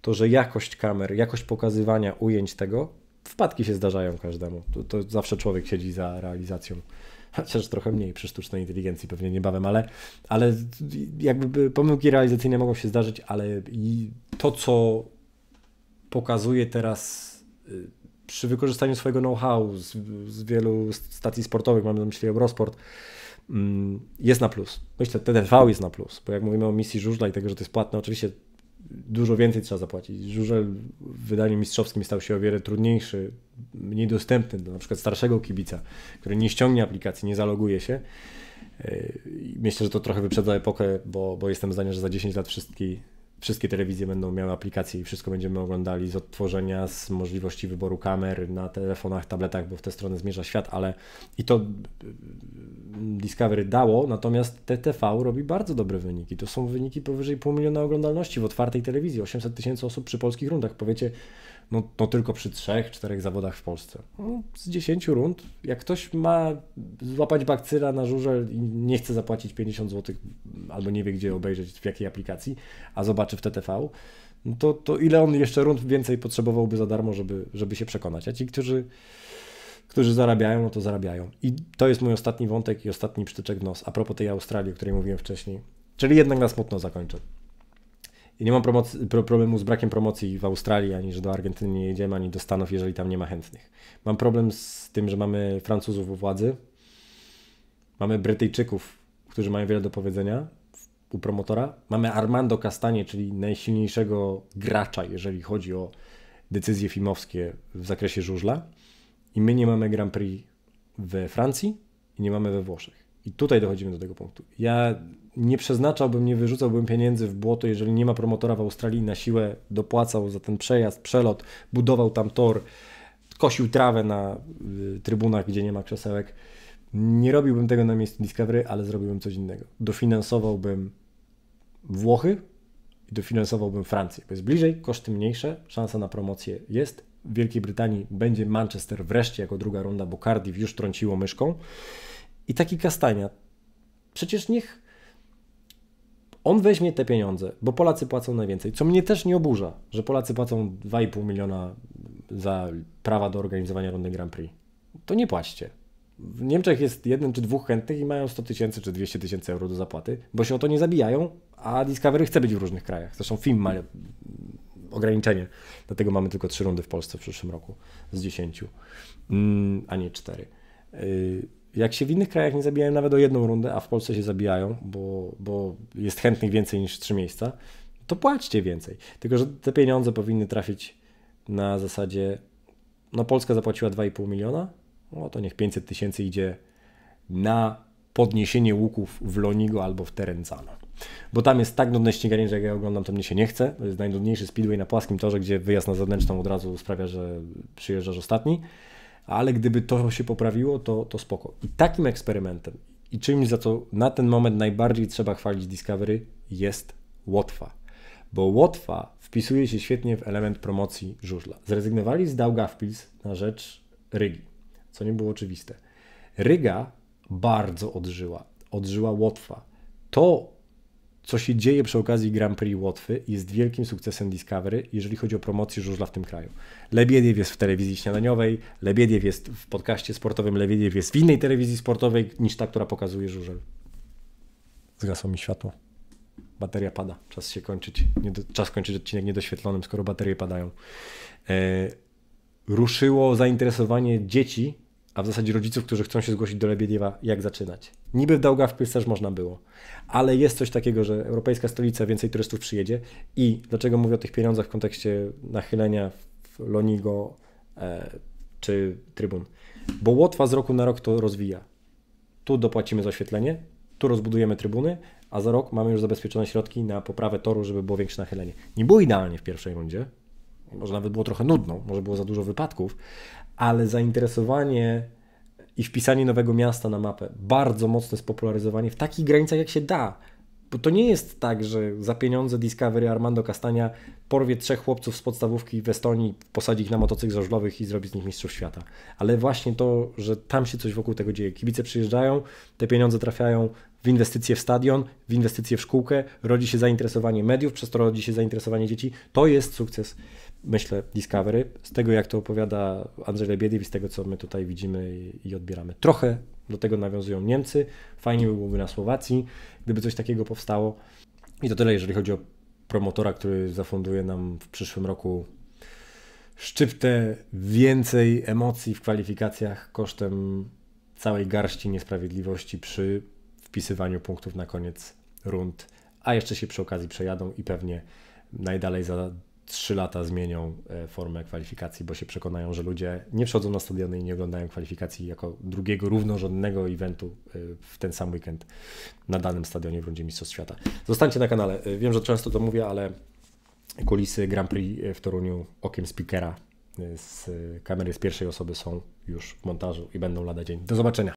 to że jakość kamer, jakość pokazywania ujęć tego wpadki się zdarzają każdemu. To, to, zawsze człowiek siedzi za realizacją. Chociaż trochę mniej przy sztucznej inteligencji pewnie niebawem, ale, ale jakby pomyłki realizacyjne mogą się zdarzyć, ale to, co pokazuje teraz y, przy wykorzystaniu swojego know-how z, z, wielu stacji sportowych, mam na myśli Eurosport, mm, jest na plus. Myślę, TDV jest na plus, bo jak mówimy o misji żużla i tego, że to jest płatne, oczywiście dużo więcej trzeba zapłacić. Żurzel w wydaniu mistrzowskim stał się o wiele trudniejszy, mniej dostępny do na przykład starszego kibica, który nie ściągnie aplikacji, nie zaloguje się. Yy, myślę, że to trochę wyprzedza epokę, bo, bo jestem zdania, że za 10 lat wszystkie wszystkie telewizje będą miały aplikacje i wszystko będziemy oglądali z odtworzenia, z możliwości wyboru kamer na telefonach, tabletach, bo w tę stronę zmierza świat, ale i to mm, Discovery dało, natomiast TTV robi bardzo dobre wyniki. To są wyniki powyżej pół miliona oglądalności w otwartej telewizji, 800 tysięcy osób przy polskich rundach. Powiecie, no, no tylko przy trzech, czterech zawodach w Polsce. No, z 10 rund, jak ktoś ma złapać bakcyla na żurzel i nie chce zapłacić 50 zł, albo nie wie gdzie obejrzeć, w jakiej aplikacji, a zobaczy w TTV, no to, to ile on jeszcze rund więcej potrzebowałby za darmo, żeby, żeby się przekonać. A ci, którzy którzy zarabiają, no to zarabiają. I to jest mój ostatni wątek i ostatni przytyczek w nos a propos tej Australii, o której mówiłem wcześniej. Czyli jednak na smutno zakończę nie mam problemu z brakiem promocji w Australii, ani że do Argentyny nie jedziemy, ani do Stanów, jeżeli tam nie ma chętnych. Mam problem z tym, że mamy Francuzów u władzy, mamy Brytyjczyków, którzy mają wiele do powiedzenia u promotora, mamy Armando Castanie, czyli najsilniejszego gracza, jeżeli chodzi o decyzje filmowskie w zakresie żużla i my nie mamy Grand Prix we Francji i nie mamy we Włoszech. I tutaj dochodzimy do tego punktu. Ja nie przeznaczałbym, nie wyrzucałbym pieniędzy w błoto, jeżeli nie ma promotora w Australii na siłę dopłacał za ten przejazd, przelot, budował tam tor, kosił trawę na y, trybunach, gdzie nie ma krzesełek. Nie robiłbym tego na miejscu Discovery, ale zrobiłbym coś innego. Dofinansowałbym Włochy i dofinansowałbym Francję, bo jest bliżej, koszty mniejsze, szansa na promocję jest. W Wielkiej Brytanii będzie Manchester wreszcie jako druga runda, bo Cardiff już trąciło myszką. I taki Kastania. Przecież niech on weźmie te pieniądze, bo Polacy płacą najwięcej, co mnie też nie oburza, że Polacy płacą 2,5 miliona za prawa do organizowania rundy Grand Prix. To nie płaćcie. W Niemczech jest jeden czy dwóch chętnych i mają 100 tysięcy czy 200 tysięcy euro do zapłaty, bo się o to nie zabijają, a Discovery chce być w różnych krajach. Zresztą film ma ograniczenie, dlatego mamy tylko trzy rundy w Polsce w przyszłym roku z 10, mm, a nie cztery. Y, jak się w innych krajach nie zabijają nawet o jedną rundę, a w Polsce się zabijają, bo, bo jest chętnych więcej niż trzy miejsca, to płaćcie więcej. Tylko, że te pieniądze powinny trafić na zasadzie, no Polska zapłaciła 2,5 miliona, no to niech 500 tysięcy idzie na podniesienie łuków w Lonigo albo w Terenzano. Bo tam jest tak nudne ściganie, że jak ja oglądam, to mnie się nie chce. To jest najnudniejszy speedway na płaskim torze, gdzie wyjazd na zewnętrzną od razu sprawia, że przyjeżdżasz ostatni ale gdyby to się poprawiło, to, to spoko. I takim eksperymentem i czymś, za co na ten moment najbardziej trzeba chwalić Discovery, jest Łotwa. Bo Łotwa wpisuje się świetnie w element promocji żużla. Zrezygnowali z Daugavpils na rzecz Rygi, co nie było oczywiste. Ryga bardzo odżyła. Odżyła Łotwa. To, co się dzieje przy okazji Grand Prix Łotwy, jest wielkim sukcesem Discovery, jeżeli chodzi o promocję żużla w tym kraju. Lebiediew jest w telewizji śniadaniowej, Lebiediew jest w podcaście sportowym, Lebiediew jest w innej telewizji sportowej niż ta, która pokazuje żużel. Zgasło mi światło. Bateria pada. Czas się kończyć. Do, czas kończyć odcinek niedoświetlonym, skoro baterie padają. E, ruszyło zainteresowanie dzieci a w zasadzie rodziców, którzy chcą się zgłosić do Lebiediewa, jak zaczynać. Niby w Daugavpils też można było, ale jest coś takiego, że europejska stolica więcej turystów przyjedzie i dlaczego mówię o tych pieniądzach w kontekście nachylenia w Lonigo e, czy Trybun? Bo Łotwa z roku na rok to rozwija. Tu dopłacimy za oświetlenie, tu rozbudujemy trybuny, a za rok mamy już zabezpieczone środki na poprawę toru, żeby było większe nachylenie. Nie było idealnie w pierwszej rundzie, może nawet było trochę nudno, może było za dużo wypadków, ale zainteresowanie i wpisanie nowego miasta na mapę, bardzo mocne spopularyzowanie w takich granicach, jak się da. Bo to nie jest tak, że za pieniądze Discovery Armando Castania porwie trzech chłopców z podstawówki w Estonii, posadzi ich na motocykl żażlowych i zrobi z nich mistrzów świata. Ale właśnie to, że tam się coś wokół tego dzieje. Kibice przyjeżdżają, te pieniądze trafiają w inwestycje w stadion, w inwestycje w szkółkę, rodzi się zainteresowanie mediów, przez to rodzi się zainteresowanie dzieci. To jest sukces myślę, Discovery, z tego jak to opowiada Andrzej Lebiediew i z tego co my tutaj widzimy i, i odbieramy. Trochę do tego nawiązują Niemcy, fajnie byłoby na Słowacji, gdyby coś takiego powstało. I to tyle, jeżeli chodzi o promotora, który zafunduje nam w przyszłym roku szczyptę więcej emocji w kwalifikacjach kosztem całej garści niesprawiedliwości przy wpisywaniu punktów na koniec rund, a jeszcze się przy okazji przejadą i pewnie najdalej za 3 lata zmienią e, formę kwalifikacji, bo się przekonają, że ludzie nie przychodzą na stadiony i nie oglądają kwalifikacji jako drugiego równorzędnego eventu e, w ten sam weekend na danym stadionie w rundzie Mistrzostw Świata. Zostańcie na kanale. E, wiem, że często to mówię, ale kulisy Grand Prix w Toruniu okiem speakera z kamery z pierwszej osoby są już w montażu i będą lada dzień. Do zobaczenia.